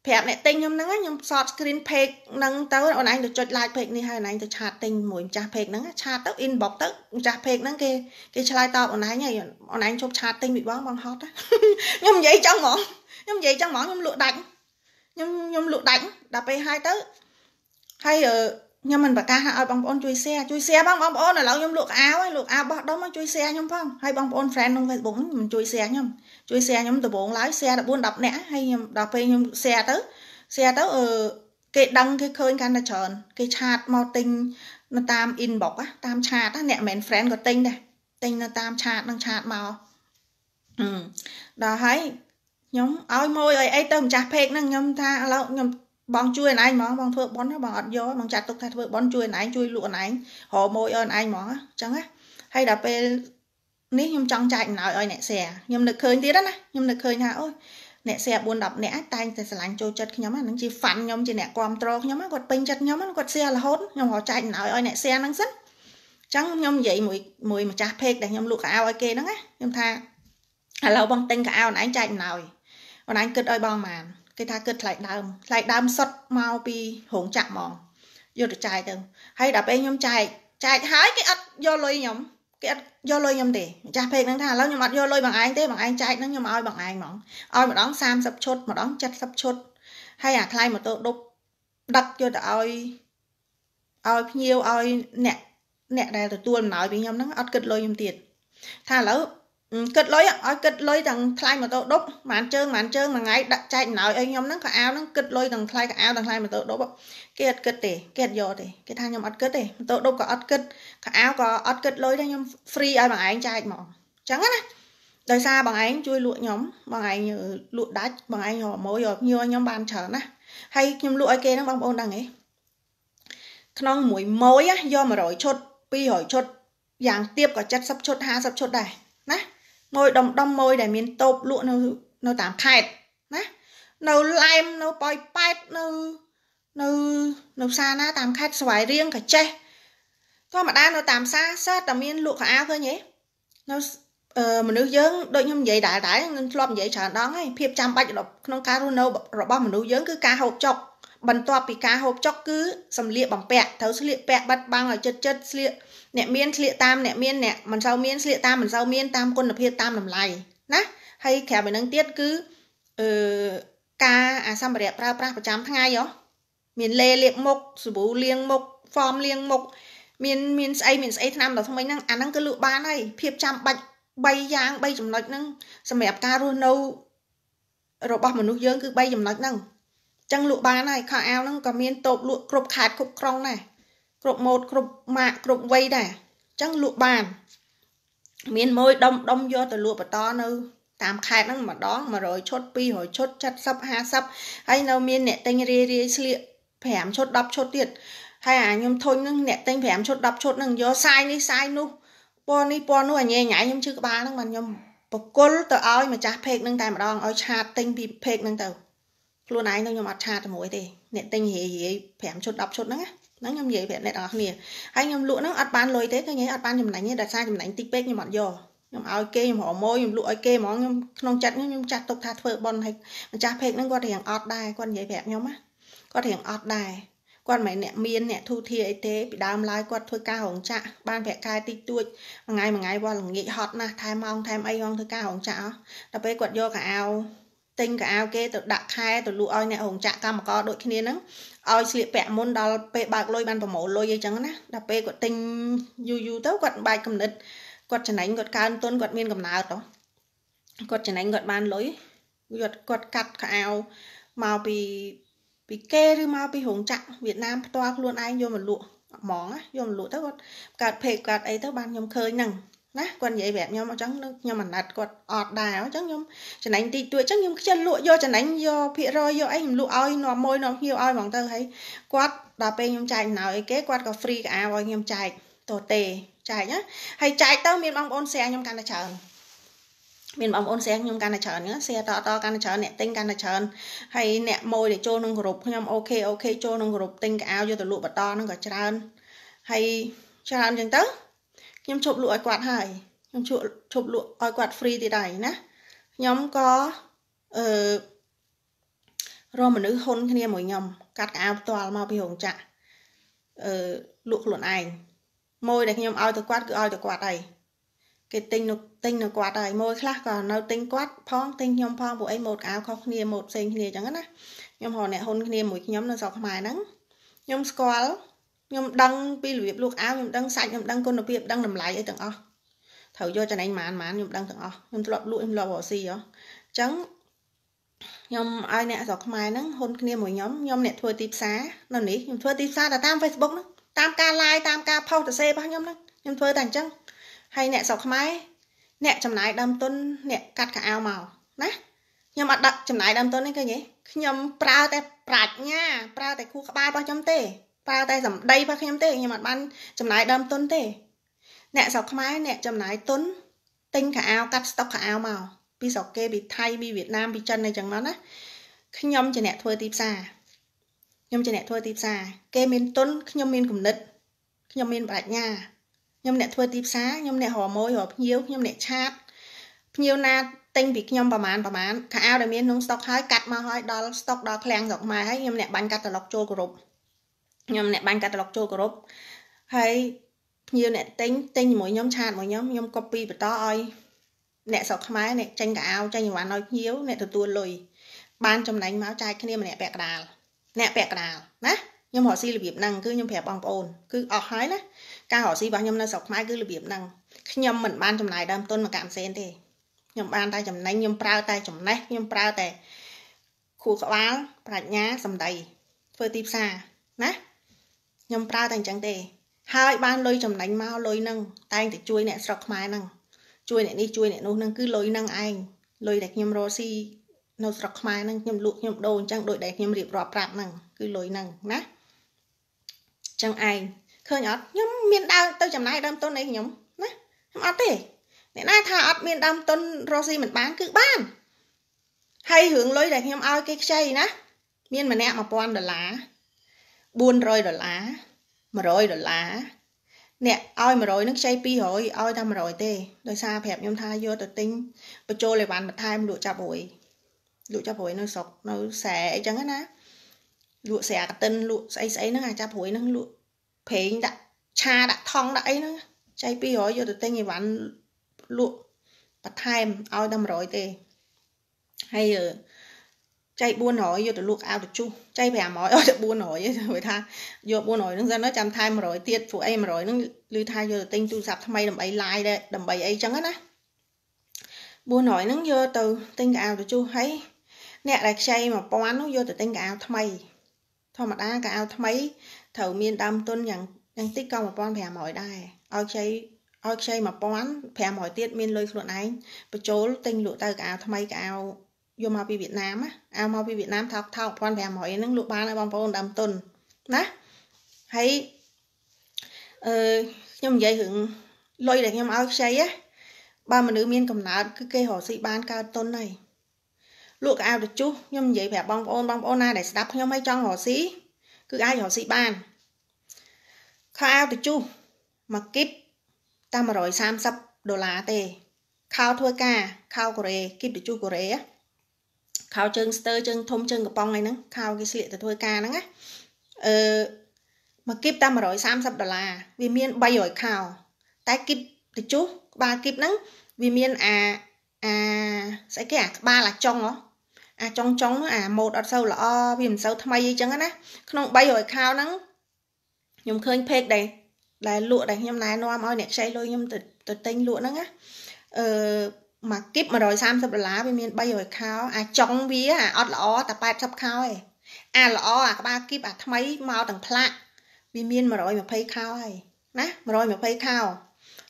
ប្រាប់អ្នកទិញខ្ញុំហ្នឹងខ្ញុំ short screen page ហ្នឹងទៅអូនឯងទៅចុច like page នេះហើយអូនឯងទៅឆាតទិញមួយម្ចាស់ page ហ្នឹងឆាតទៅ inbox ទៅម្ចាស់ page ហ្នឹងគេគេឆ្លើយតបអូនឯងហើយអូនឯងជប់ឆាតទិញពីបងបងហត់ខ្ញុំនិយាយចឹងហ្មងខ្ញុំនិយាយចឹងហ្មងខ្ញុំលក់ដាច់ខ្ញុំខ្ញុំលក់ដាច់ដល់ពេលហើយទៅហើយខ្ញុំមិនប្រកាសឲ្យបងប្អូនជួយ share ជួយ share បងបងប្អូនឥឡូវខ្ញុំលក់អាវហើយលក់អាវបោះដុំជួយ share ខ្ញុំផងហើយបងប្អូន friend ក្នុង Facebook ខ្ញុំជួយ share ខ្ញុំជួយ share ខ្ញុំដំបងឡើយ share 14 10នាក់ហើយខ្ញុំដល់ពេលខ្ញុំ share ទៅ share ទៅអឺគេដឹងគេឃើញកាន់តែច្រើនគេឆាតមកទិញនៅតាម inbox តាមឆាតអ្នកមិនមែន friend ក៏ទិញដែរទិញនៅតាមឆាតនឹងឆាតមកដល់ហើយខ្ញុំឲ្យម៉ួយឲ្យអីទៅម្ចាស់ពេកហ្នឹងខ្ញុំថាឥឡូវខ្ញុំបងជួយអនឯងហ្មងបងធ្វើប៉ុនបងអត់យកបងចាត់ទុកថាធ្វើប៉ុនជួយអនឯងជួយលក់អនឯងរកម៉ួយអនឯងហ្មងអញ្ចឹងណាហើយដល់ពេលនេះខ្ញុំចង់ចែកអំណោយឲ្យអ្នកសារខ្ញុំនឹកឃើញទៀតណាខ្ញុំនឹកឃើញថាអូយអ្នកសារ4 10នាក់តែងតែស្រឡាញ់ចូលចិត្តខ្ញុំហ្នឹងជា fan ខ្ញុំជាអ្នកគ្រប់គ្រងខ្ញុំគាត់ពេញចិត្តខ្ញុំគាត់ share រហូតខ្ញុំរកចែកអំណោយឲ្យអ្នក share ហ្នឹងសិនចឹងខ្ញុំនិយាយមួយមួយម្ចាស់ page ដែលខ្ញុំលក់កៅអៅឲ្យគេហ្នឹងណាខ្ញុំថាឥឡូវបងទិញកៅអៅឯងចែកអំណោយអូនឯងគិតឲ្យបងបានគេថាគិតថ្លៃដើមថ្លៃដើមសុទ្ធមកពីរោងចក្រហ្មងយកទៅចាយទៅហើយដល់ពេលខ្ញុំចែកចែកហើយគេអត់យកលុយខ្ញុំគេអត់យកលុយខ្ញុំទេម្ចាស់ពេកហ្នឹងថាឥឡូវខ្ញុំអត់យកលុយបងឯងទេបងឯងចែកហ្នឹងខ្ញុំឲ្យបងឯងហ្មងឲ្យម្ដង30ឈុតម្ដង70ឈុតហើយអាថ្លៃម៉ូតូដប់ដឹកយកទៅឲ្យឲ្យភ្ញៀវឲ្យអ្នកអ្នកដែលទទួលអំណោយពីខ្ញុំហ្នឹងអត់គិតលុយខ្ញុំទៀតថាឥឡូវគិតលុយឲ្យគិតលុយទាំងថ្លៃម៉ូតូដប់បានជើងបានជើងមួយថ្ងៃដាក់ចែកណោយឲ្យខ្ញុំហ្នឹងខោអាវហ្នឹងគិតលុយទាំងថ្លៃខោអាវទាំងថ្លៃម៉ូតូដប់គេអត់គិតទេគេអត់យកទេគេថាខ្ញុំអត់គិតទេម៉ូតូដប់ក៏អត់គិតខោអាវក៏អត់គិតលុយដែរខ្ញុំ free ឲ្យបងឯងចែកហ្មងអញ្ចឹងណាដោយសារបងឯងជួយលក់ខ្ញុំបងឯងលក់ដាច់បងឯងរម៉ូយរញើខ្ញុំបានច្រើនណាហើយខ្ញុំលក់ឲ្យគេហ្នឹងបងប្អូនដឹងទេក្នុងមួយម៉ួយយក100ឈុត200ឈុតយ៉ាងទាបក៏70ឈុត50ឈុតដែរណាមួយដំដំមួយដែលមានតូបលក់នៅនៅតាមខេត្តណានៅឡែមនៅប៉ោយប៉ែតនៅនៅនៅផ្សារណាតាមខេត្តស្វាយរៀងក៏ចេះធម្មតានៅតាមផ្សារសើតែមានលក់ខោអាវឃើញទេនៅមនុស្សយើងដូចខ្ញុំនិយាយដែរដែរខ្ញុំធ្លាប់និយាយច្រើនដងហើយភាពចាំបាច់ក្នុងការរស់នៅរបស់មនុស្សយើងគឺការហូបចុកបន្ទាប់ពីការហូបចុកគឺសម្លៀកបំពាក់ត្រូវស្លៀកពាក់បិទបាំងឲ្យជិតជិតស្លៀកអ្នកមានឆ្លៀកតាមអ្នកមានអ្នកមិនសូវមានឆ្លៀកតាមមិនសូវមានតាមគុណភាពតាមតម្លៃណាហើយក្រៅពីនឹងទៀតគឺអឺការអាសម្ភារៈប្រើប្រាស់ប្រចាំថ្ងៃហ៎មានលេលាបមុខសាប៊ូលាងមុខហ្វមលាងមុខមានមានស្អីមានស្អីថ្នាំដល់ថ្មីហ្នឹងអាហ្នឹងគឺលក់បានហើយភាពចាំបាច់3យ៉ាង3ចំណុចហ្នឹងសម្រាប់ការរស់នៅរបស់មនុស្សយើងគឺ3ចំណុចហ្នឹងអញ្ចឹងលក់បានហើយខោអាវហ្នឹងក៏មានតូបលក់គ្រប់ខេត្តគ្រប់ក្រុងដែរគ្រប់ម៉ូតគ្រប់ម៉ាកគ្រប់វ័យដែរអញ្ចឹងលក់បានមានមួយដុំដុំយកទៅលក់បន្តនៅ តាមខេត្តហ្នឹងម្ដង100ឈុត200ឈុត70 50ហើយនៅមានអ្នកទិញរាយរាយស្លៀក5ឈុត10ឈុតទៀតហើយអាខ្ញុំធុញនឹងអ្នកទិញ5ឈុត10ឈុតនឹងយកសាយនេះសាយនោះពណ៌នេះពណ៌នោះអញញ៉ៃខ្ញុំជឿក្បាលហ្នឹងបាទខ្ញុំបកុលទៅឲ្យម្ចាស់ពេកនឹងតែម្ដងឲ្យឆាតទិញពីពេកនឹងទៅខ្លួនឯងនឹងខ្ញុំអត់ឆាតជាមួយទេអ្នកទិញរាយរាយ5ឈុត10ឈុតហ្នឹងណាណាខ្ញុំនិយាយប្រាប់អ្នកទាំងអស់គ្នាហើយខ្ញុំលក់ហ្នឹងអត់បានលុយទេឃើញឯងអត់បានចំណេញទេដោយសារចំណេញតិចពេកខ្ញុំអត់យកខ្ញុំឲ្យគេខ្ញុំរមោខ្ញុំលក់ឲ្យគេហ្មងខ្ញុំក្នុងចិត្តខ្ញុំខ្ញុំចាត់ទុកថាធ្វើប៉ុនហើយម្ចាស់ភេកហ្នឹងគាត់រៀងអត់ដែរគាត់និយាយប្រាប់ខ្ញុំណាគាត់រៀងអត់ដែរគាត់មិនមែនអ្នកមានអ្នកធូធាអីទេពីដើមឡើយគាត់ធ្វើការរោងចក្របានប្រាក់ខែតិចតួចមួយថ្ងៃមួយថ្ងៃវល់ល្ងាចហត់ណាស់ថែមម៉ោងថែមអីហងធ្វើការរោងចក្រដល់ពេលគាត់យកកៅអៅទិញកៅអៅគេទៅដាក់ខែទៅលក់ឲ្យអ្នករោងចក្រកម្មករដូចគ្នាហ្នឹងឲ្យស្លៀកពាក់មុនដល់ពេលបើកលុយបានប្រមូលលុយអីចឹងណាដល់ពេលគាត់ទិញយូរយូរទៅគាត់បាច់កំណត់គាត់ចំណេញគាត់កើនទុនគាត់មានកំណើតគាត់ចំណេញគាត់បានលុយគាត់គាត់កាត់កៅអៅមកពីពីគេឬមកពីរោងចក្រវៀតណាមផ្ទាល់ខ្លួនឯងយកមកលក់ហ្មងណាយកមកលក់ទៅគាត់កើតភេកកើតអីទៅបានខ្ញុំឃើញហ្នឹងណាគាត់និយាយប្រាប់ខ្ញុំអញ្ចឹងខ្ញុំអាណិតគាត់អត់ដែរអញ្ចឹងខ្ញុំចំណេញតិចតួចអញ្ចឹងខ្ញុំខ្ជិលលក់យកចំណេញយកភាគរយយកអីខ្ញុំលក់ឲ្យនាំមួយនាំភៀវឲ្យហ្មងទៅហើយគាត់ដល់ពេលខ្ញុំចែកណៅអីគេគាត់ក៏ free កាឲ្យខ្ញុំចែកតទេចែកណាហើយចែកទៅមានបងប្អូនស្រែខ្ញុំកាន់តែច្រើនមានបងប្អូនស្រែខ្ញុំកាន់តែច្រើនហ្នឹងស្រែតតកាន់តែច្រើនអ្នកទិញកាន់តែច្រើនហើយអ្នកមួយដែលចូលក្នុងក្រុមខ្ញុំអូខេអូខេចូលក្នុងក្រុមទិញកៅអៅយកទៅលក់បន្តហ្នឹងក៏ច្រើនហើយច្រើនអញ្ចឹងទៅខ្ញុំជប់លក់ឲ្យគាត់ហើយខ្ញុំជប់ជប់លក់ឲ្យគាត់ free ទៀតហើយណាខ្ញុំក៏អឺរមមនុស្សហុនគ្នាមួយខ្ញុំកាត់កៅផ្ទាល់មកពីរោងចក្រអឺលក់ខ្លួនឯងម៉ួយដែលខ្ញុំឲ្យទៅគាត់គឺឲ្យទៅគាត់ហើយគេទិញនៅទិញនៅគាត់ហើយម៉ួយខ្លះក៏នៅទិញគាត់ផងទិញខ្ញុំផងពួកអីម៉ូតកៅខុសគ្នាម៉ូតផ្សេងគ្នាអញ្ចឹងណាខ្ញុំរកអ្នកហ៊ុនគ្នាមួយខ្ញុំនៅស្រុកខ្មែរហ្នឹងខ្ញុំស្គាល់ខ្ញុំដឹងពីរបៀបលក់អាវខ្ញុំដឹងសាច់ខ្ញុំដឹងគុណភាពដឹងតម្លៃអីទាំងអស់ត្រូវយកចំណេញម៉ានម៉ានខ្ញុំដឹងទាំងអស់ខ្ញុំធ្លាប់លក់ខ្ញុំធ្លាប់រកស៊ីហ៎អញ្ចឹងខ្ញុំឲ្យអ្នកស្រុកខ្មែរហ្នឹងហ៊ុនគ្នាមួយខ្ញុំខ្ញុំអ្នកធ្វើទីផ្សារនៅនេះខ្ញុំធ្វើទីផ្សារតាម Facebook ហ្នឹងតាមការ live តាមការ post សរសេររបស់ខ្ញុំហ្នឹងខ្ញុំធ្វើតែអញ្ចឹងហើយអ្នកស្រុកខ្មែរអ្នកចំណាយដើមទុនអ្នកកាត់កៅអៅមកណាខ្ញុំអត់ដាក់ចំណាយដើមទុននេះឃើញទេខ្ញុំប្រើតែប្រាជ្ញាប្រើតែគូក្បាលរបស់ខ្ញុំទេប្រើតែសម្ដីរបស់ខ្ញុំទេខ្ញុំអត់បានចំណាយដើមទុនទេ អ្នកស្រុកខ្មែរអ្នកចំណាយទុនទិញខោអាវកាត់ស្តុកខោអាវមកពីស្រុកគេពីថៃពីវៀតណាមពីចិនអីចឹងមកណាខ្ញុំជាអ្នកធ្វើទីផ្សារខ្ញុំជាអ្នកធ្វើទីផ្សារគេមានទុនខ្ញុំមានគំនិតខ្ញុំមានប្រាជ្ញាខ្ញុំអ្នកធ្វើទីផ្សារខ្ញុំអ្នករមយរភ្ញៀវខ្ញុំអ្នកឆាតភ្ញៀវណាទិញពីខ្ញុំប្រហែលប្រហែលខោអាវដែលមានក្នុងស្តុកហើយកាត់មកហើយដល់ស្តុកដល់ឃ្លាំងស្រុកខ្មែរហើយខ្ញុំអ្នកបាញ់កាត់ត្រឡប់ចូលគ្រប់ខ្ញុំអ្នកបាញ់កាតាឡុកចូលគោរពហើយភ្ញៀវអ្នកទិញទិញជាមួយខ្ញុំឆាតជាមួយខ្ញុំខ្ញុំ copy បន្តឲ្យអ្នកស្រុកខ្មែរអ្នកចេញកៅអៅចេញអីវ៉ាន់ឲ្យភ្ញៀវអ្នកទទួលលុយបានចំណេញមកចែកគ្នាម្នាក់ពាក់កដាលអ្នកពាក់កដាលណាខ្ញុំរកស៊ីរបៀបហ្នឹងគឺខ្ញុំប្រាប់បងប្អូនគឺអស់ហើយណាការរកស៊ីរបស់ខ្ញុំនៅស្រុកខ្មែរគឺរបៀបហ្នឹងខ្ញុំមិនបានចំណាយដើមទុនមកកម្មសេនទេខ្ញុំបាន តែចំណេញខ្ញុំប្រើតែចំណេះខ្ញុំប្រើតែខួរក្បាលប្រាជ្ញាសម្ដីធ្វើទីផ្សារណាខ្ញុំប្រើតែអញ្ចឹងទេ ហើយបានលុយចំណេញមកលុយហ្នឹងតែងតែជួយអ្នកស្រុកខ្មែរហ្នឹងជួយអ្នកនេះជួយអ្នកនោះហ្នឹងគឺលុយហ្នឹងឯងលុយដែលខ្ញុំរកស៊ីនៅ ស្រុកខ្មែរហ្នឹងខ្ញុំលក់ខ្ញុំដូរអញ្ចឹងដូចដែលខ្ញុំរៀបរាប់ប្រាប់ហ្នឹងគឺលុយហ្នឹងណាចឹងឯងឃើញអត់ខ្ញុំមានដើមទៅចំណាយដើមទុនអីខ្ញុំណាខ្ញុំអត់ទេអ្នកណាថាអត់មានដើមទុនរកស៊ីមិនបានគឺបានហើយរឿងលុយដែលខ្ញុំឲ្យគេខ្ចីណាមានម្នាក់1000ដុល្លារ400ដុល្លារ100ដុល្លារអ្នកឲ្យ100នឹងខ្ចី200ឲ្យតែ100ទេដោយសារប្រាប់ខ្ញុំថាយកទៅទិញបញ្ចូលអីវ៉ាន់បន្ថែម លក់ចាប់រួយលក់ចាប់រួយនៅស្រុកនៅស្រែអីចឹងណាលក់ស្រែកតិនលក់ស្អីស្អីហ្នឹងអាចាប់រួយហ្នឹងលក់ប្រេងដាក់ឆាដាក់ថងដាក់អីហ្នឹងចៃ200យកទៅទិញអីវ៉ាន់លក់បន្ថែមឲ្យតែ100ទេហើយចៃ400យកទៅលក់ឲ្យទៅជុះចៃ500ឲ្យទៅ400ឯងព្រោះថាយក400ហ្នឹងសិនចាំថែ100ទៀតព្រោះអី100ហ្នឹងឮថាយកទៅទិញទូរស័ព្ទថ្មីដើម្បី live ដែរដើម្បីអីចឹងណា400ហ្នឹងយកទៅទិញកៅទៅជុះហើយអ្នកដែលខ្ចី1000នោះយកទៅទិញកៅថ្មី ធម្មតាកៅថ្មីត្រូវមានដើមទុនយ៉ាងយ៉ាងតិចក៏1500ដែរឲ្យខ្ចីឲ្យខ្ចី1500ទៀតមានលុយខ្លួនឯងបញ្ចូលទិញលក់ទៅកៅថ្មីកៅយកមកពីវៀតណាមណាអាមកពីវៀតណាមថោកថោក1500ហ្នឹងលក់បានហើយបងប្អូនដើមទុនណាហើយអឺខ្ញុំនិយាយរឿងលុយដែលខ្ញុំឲ្យខ្ចីណាបើមនុស្សមានកំណើតគឺគេរកស៊ីបានកើតទុនហើយលក់កៅអៅទៅជុះខ្ញុំនិយាយប្រាប់បងប្អូនបងប្អូនណាដែលស្ដាប់ខ្ញុំឲ្យចង់រកស៊ីគឺអាចរកស៊ីបានខោអៅទៅជុះមកគិបតែ130ដុល្លារទេខោធ្វើការខោកូរ៉េគិបទៅជុះកូរ៉េណាខោជើងស្ទើជើងធំជើងកំប៉ុងអីហ្នឹងខោគេស្លៀកទៅធ្វើការហ្នឹងណាអឺមកគីបតែ130ដុល្លារវាមាន300ខោតែគីបទៅជុះក្បាលគីបហ្នឹងវាមានអាអាស្អីគេអាក្បាលអាចុងហ៎អាចុងចុងអាម៉ូដអត់សូវល្អវាមិនសូវថ្មីអីចឹងណាក្នុង300ខោហ្នឹងខ្ញុំឃើញពេកដែរដែលលក់ដែលខ្ញុំណែនាំឲ្យអ្នកខ្ចីលុយខ្ញុំទៅទៅទិញលក់ហ្នឹងណាអឺមួយគីប130ដុល្លារវាមាន300ខោ អាចុងវាអាអត់ល្អតែ80ខោឯងអាល្អអាក្បាលគីបអាថ្មីមកទាំងផ្លាក់វាមាន120ខោហើយណា120ខោ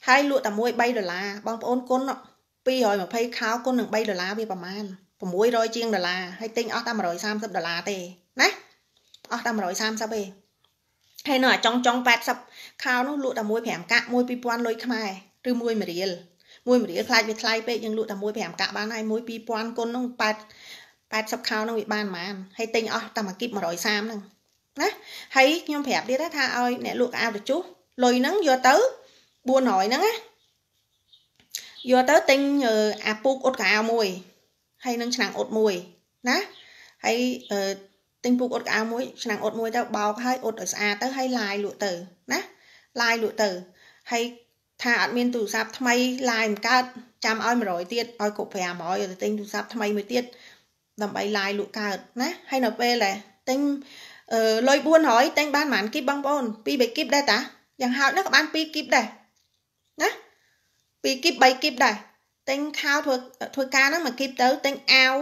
ហើយលក់តែមួយ3ដុល្លារបងប្អូនគុណ220ខោគុណនឹង3ដុល្លារវាប្រមាណ600ជាងដុល្លារហើយទិញអស់តែ130ដុល្លារទេណាអស់តែ130ទេហើយនៅអាចុងចុង80ខោនោះលក់តែ1 5កាក់1 2000លុយខ្មែរឬ1មួយរៀលមួយមរាខ្លាចវាថ្លៃពេកយើងលក់តែមួយ5កាក់បានហើយមួយ2000គុណហ្នឹង8 80ខោហ្នឹងវាបានប៉ុន្មានហើយទិញអស់តែមួយគីប130ហ្នឹងណាហើយខ្ញុំប្រាប់ទៀតថាឲ្យអ្នកលក់កៅអៅទៅជុះលុយហ្នឹងយកទៅ400ហ្នឹងណាយកទៅទិញអាពូកអ៊ុតកៅអៅមួយហើយនឹងឆ្នាំងអ៊ុតមួយណាហើយទិញពូកអ៊ុតកៅអៅមួយឆ្នាំងអ៊ុតមួយទៅបោកហើយអ៊ុតឲ្យស្អាតទៅហើយឡាយលក់ទៅណាឡាយលក់ទៅហើយថាអត់មានទូរស័ព្ទថ្មីឡាយមិនកើតចាំឲ្យ100ទៀតឲ្យគប់500ទៅទិញទូរស័ព្ទថ្មីមួយទៀតដើម្បីឡាយលក់កើតណាហើយនៅពេលដែលទិញលុយ400ទិញបានប្រហែលគីបបងប្អូន2បីគីបដែរតាយ៉ាងហោចណាស់ក៏បាន2គីបដែរណា2គីប3គីបដែរទិញខោធ្វើធ្វើការហ្នឹង1គីបទៅទិញអាវ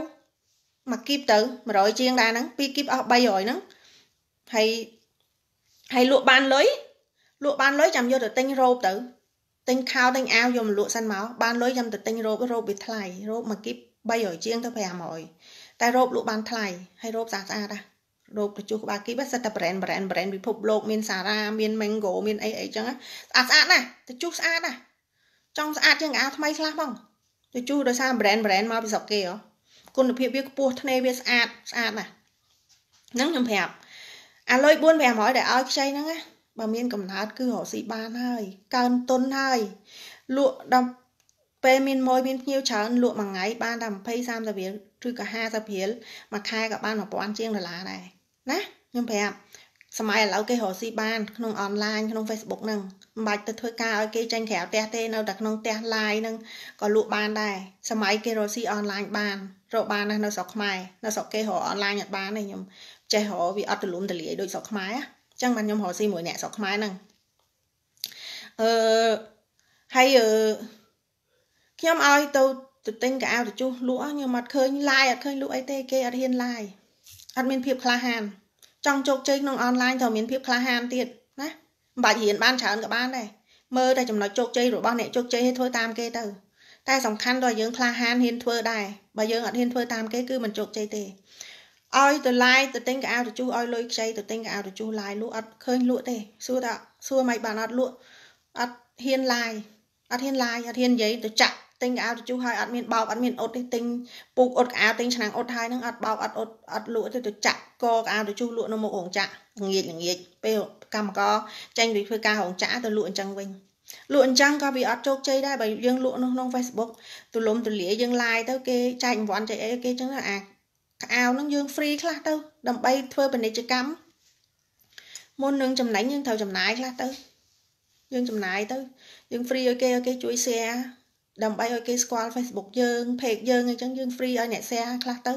1គីបទៅ100ជាងដែរហ្នឹង2គីបអស់300ហ្នឹងហើយហើយលក់បានលុយលក់បានលុយចាំយកទៅទិញរ៉ូបទៅទិញខោទិញអាវយកមកលក់សិនមកបានលុយខ្ញុំទៅទិញរ៉ូបរ៉ូបវាថ្លៃរ៉ូបមួយគីប300ជាងទៅ500តែរ៉ូបលក់បានថ្លៃហើយរ៉ូបស្អាតស្អាតណារ៉ូបទៅជួសក្បាលគីបសិតតែ brand brand brand ពិភពលោក មានសារ៉ាមាន mango មានអីអីចឹងស្អាតស្អាតណាទៅជួសស្អាតណាចង់ស្អាតជាងអាថ្មីខ្លះផងទៅជួសដោយសារ brand brand មកពីស្រុកគេហ៎គុណភាពវាខ្ពស់ថ្នេរវាស្អាតស្អាតណាហ្នឹងខ្ញុំប្រាប់អាលុយ4 500ដែលឲ្យខ្ចីហ្នឹងណាបើមានកំណើតគឺរកស៊ីបានហើយកើនទុនហើយលក់ដល់ពេលមានម៉ួយមានភ្ញៀវច្រើនលក់មួយថ្ងៃបានតែ20 30រៀលឬក៏50រៀលមួយខែក៏បាន1000ជាងដុល្លារដែរណាខ្ញុំប្រាប់សម័យឥឡូវគេរកស៊ីបានក្នុងអនឡាញក្នុង Facebook ហ្នឹងមិនបាច់ទៅធ្វើការឲ្យគេចេញក្រៅផ្ទះទេនៅតែក្នុងផ្ទះ live ហ្នឹងក៏លក់បានដែរសម័យគេរកស៊ីអនឡាញបានរកបាននៅស្រុកខ្មែរនៅស្រុកគេរកអនឡាញអត់បានទេខ្ញុំចេះរកវាអត់ទលំទលាយដូចស្រុកខ្មែរណាចឹងបានខ្ញុំរកស៊ីមួយអ្នកស្រុកខ្មែរហ្នឹងអឺហើយអឺខ្ញុំឲ្យទៅទៅទិញកៅអៅទៅជុះលក់ខ្ញុំអត់ឃើញឡាយអត់ឃើញលក់អីទេគេអត់ហ៊ានឡាយអត់មានភាពក្លាហាន ចង់ជោគជ័យក្នុងអនឡាញត្រូវមានភាពក្លាហានទៀតណាមិនបាច់រៀនបានច្រើនក៏បានដែរមើលតែចំណុចជោគជ័យរបស់អ្នកជោគជ័យឲ្យធ្វើតាមគេទៅតែសំខាន់ដល់យើងក្លាហានហ៊ានធ្វើដែរបើយើងអត់ហ៊ានធ្វើតាមគេគឺមិនជោគជ័យទេឲ្យទៅឡាយទៅទិញកៅអៅទៅជុះឲ្យលុយខ្ចីទៅទិញកៅអៅទៅជុះឡាយលក់អត់ឃើញលក់ទេសួរថាសួរមិនបានអត់លក់អត់ហ៊ានឡាយអត់ហ៊ានឡាយអត់ហ៊ាននិយាយទៅចាក់ទិញកៅអៅទៅជុះឲ្យអត់មានបោកអត់មានអ៊ុតទេទិញពូកអ៊ុតកៅអៅទិញឆ្នាំងអ៊ុតហើយនឹងអត់បោកអត់អ៊ុតអត់លក់ទេទៅចាក់កកៅអៅទៅជុះលក់នៅមុខរោងចក្រល្ងាចល្ងាចពេលកម្មករចេញពីធ្វើការរោងចក្រទៅលក់អញ្ចឹងវិញលក់អញ្ចឹងក៏វាអត់ជោគជ័យដែរបើយើងលក់នៅក្នុង Facebook ទូលំទូលាយយើង live ទៅគេចែករង្វាន់ចែកអីគេអញ្ចឹងអាខោអាវនឹងយើង free ខ្លះទៅដើម្បីធ្វើពាណិជ្ជកម្មមុននឹងចំណេញយើងត្រូវចំណាយខ្លះទៅយើងចំណាយទៅយើង free ឲ្យគេឲ្យគេជួយ share ដើម្បីឲ្យគេស្គាល់ Facebook យើង page យើងអញ្ចឹងយើង free ឲ្យអ្នក share ខ្លះទៅ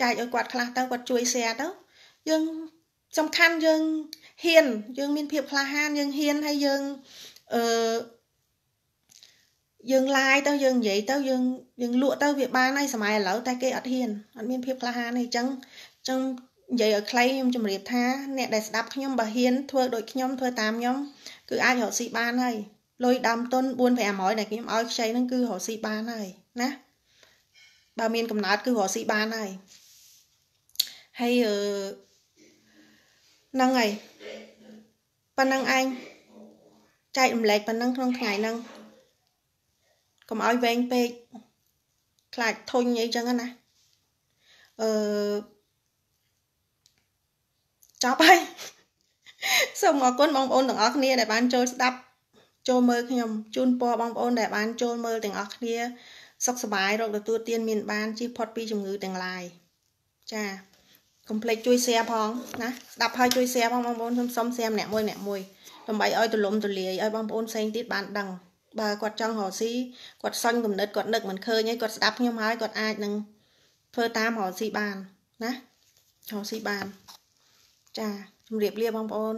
ចែកឲ្យគាត់ខ្លះទៅគាត់ជួយ share ទៅយើងសំខាន់យើងហ៊ានយើងមានភាពក្លាហានយើងហ៊ានហើយយើងអឺយើងឡាយទៅយើងនិយាយទៅយើងយើងលក់ទៅវាបានហើយសម័យឥឡូវតែគេអត់ហ៊ានអត់មានភាពក្លាហានទេអញ្ចឹងអញ្ចឹងនិយាយឲ្យខ្លីខ្ញុំជម្រាបថាអ្នកដែលស្ដាប់ខ្ញុំបើហ៊ានធ្វើដូចខ្ញុំធ្វើតាមខ្ញុំគឺអាចរកស៊ីបានហើយលុយដើមទុន4 500ដែលខ្ញុំឲ្យខ្ចីហ្នឹងគឺរកស៊ីបានហើយណាបើមានកំណត់គឺរកស៊ីបានហើយហើយអឺហ្នឹងហើយប៉ណ្ណឹងឯងចែករំលែកប៉ុណ្ណឹងក្នុងថ្ងៃហ្នឹងកុំឲ្យវែងពេកខ្លាចធុញអីចឹងណាអឺចប់ហើយសូមអរគុណបងប្អូនទាំងអស់គ្នាដែលបានចូលស្ដាប់ចូលមើលខ្ញុំជូនពរបងប្អូនដែលបានចូលមើលទាំងអស់គ្នាសុខសប្បាយរកទទួលទានមាន បានជៀសផុតពីជំងឺទាំងឡាយចាកុំភ្លេចជួយ share ផងណាស្ដាប់ហើយជួយ share ផងបងប្អូនខ្ញុំសុំ share ម្នាក់មួយម្នាក់មួយដើម្បីឲ្យទូលំទូលាយឲ្យបងប្អូនផ្សេងទៀតបានដឹងបើគាត់ចង់រកស៊ីគាត់សាញ់គំនិតគាត់នឹកមិនឃើញហើយគាត់ស្ដាប់ខ្ញុំហើយគាត់អាចនឹងធ្វើតាមរកស៊ីបានណារកស៊ីបាន ចាជម្រាបលាបងប្អូន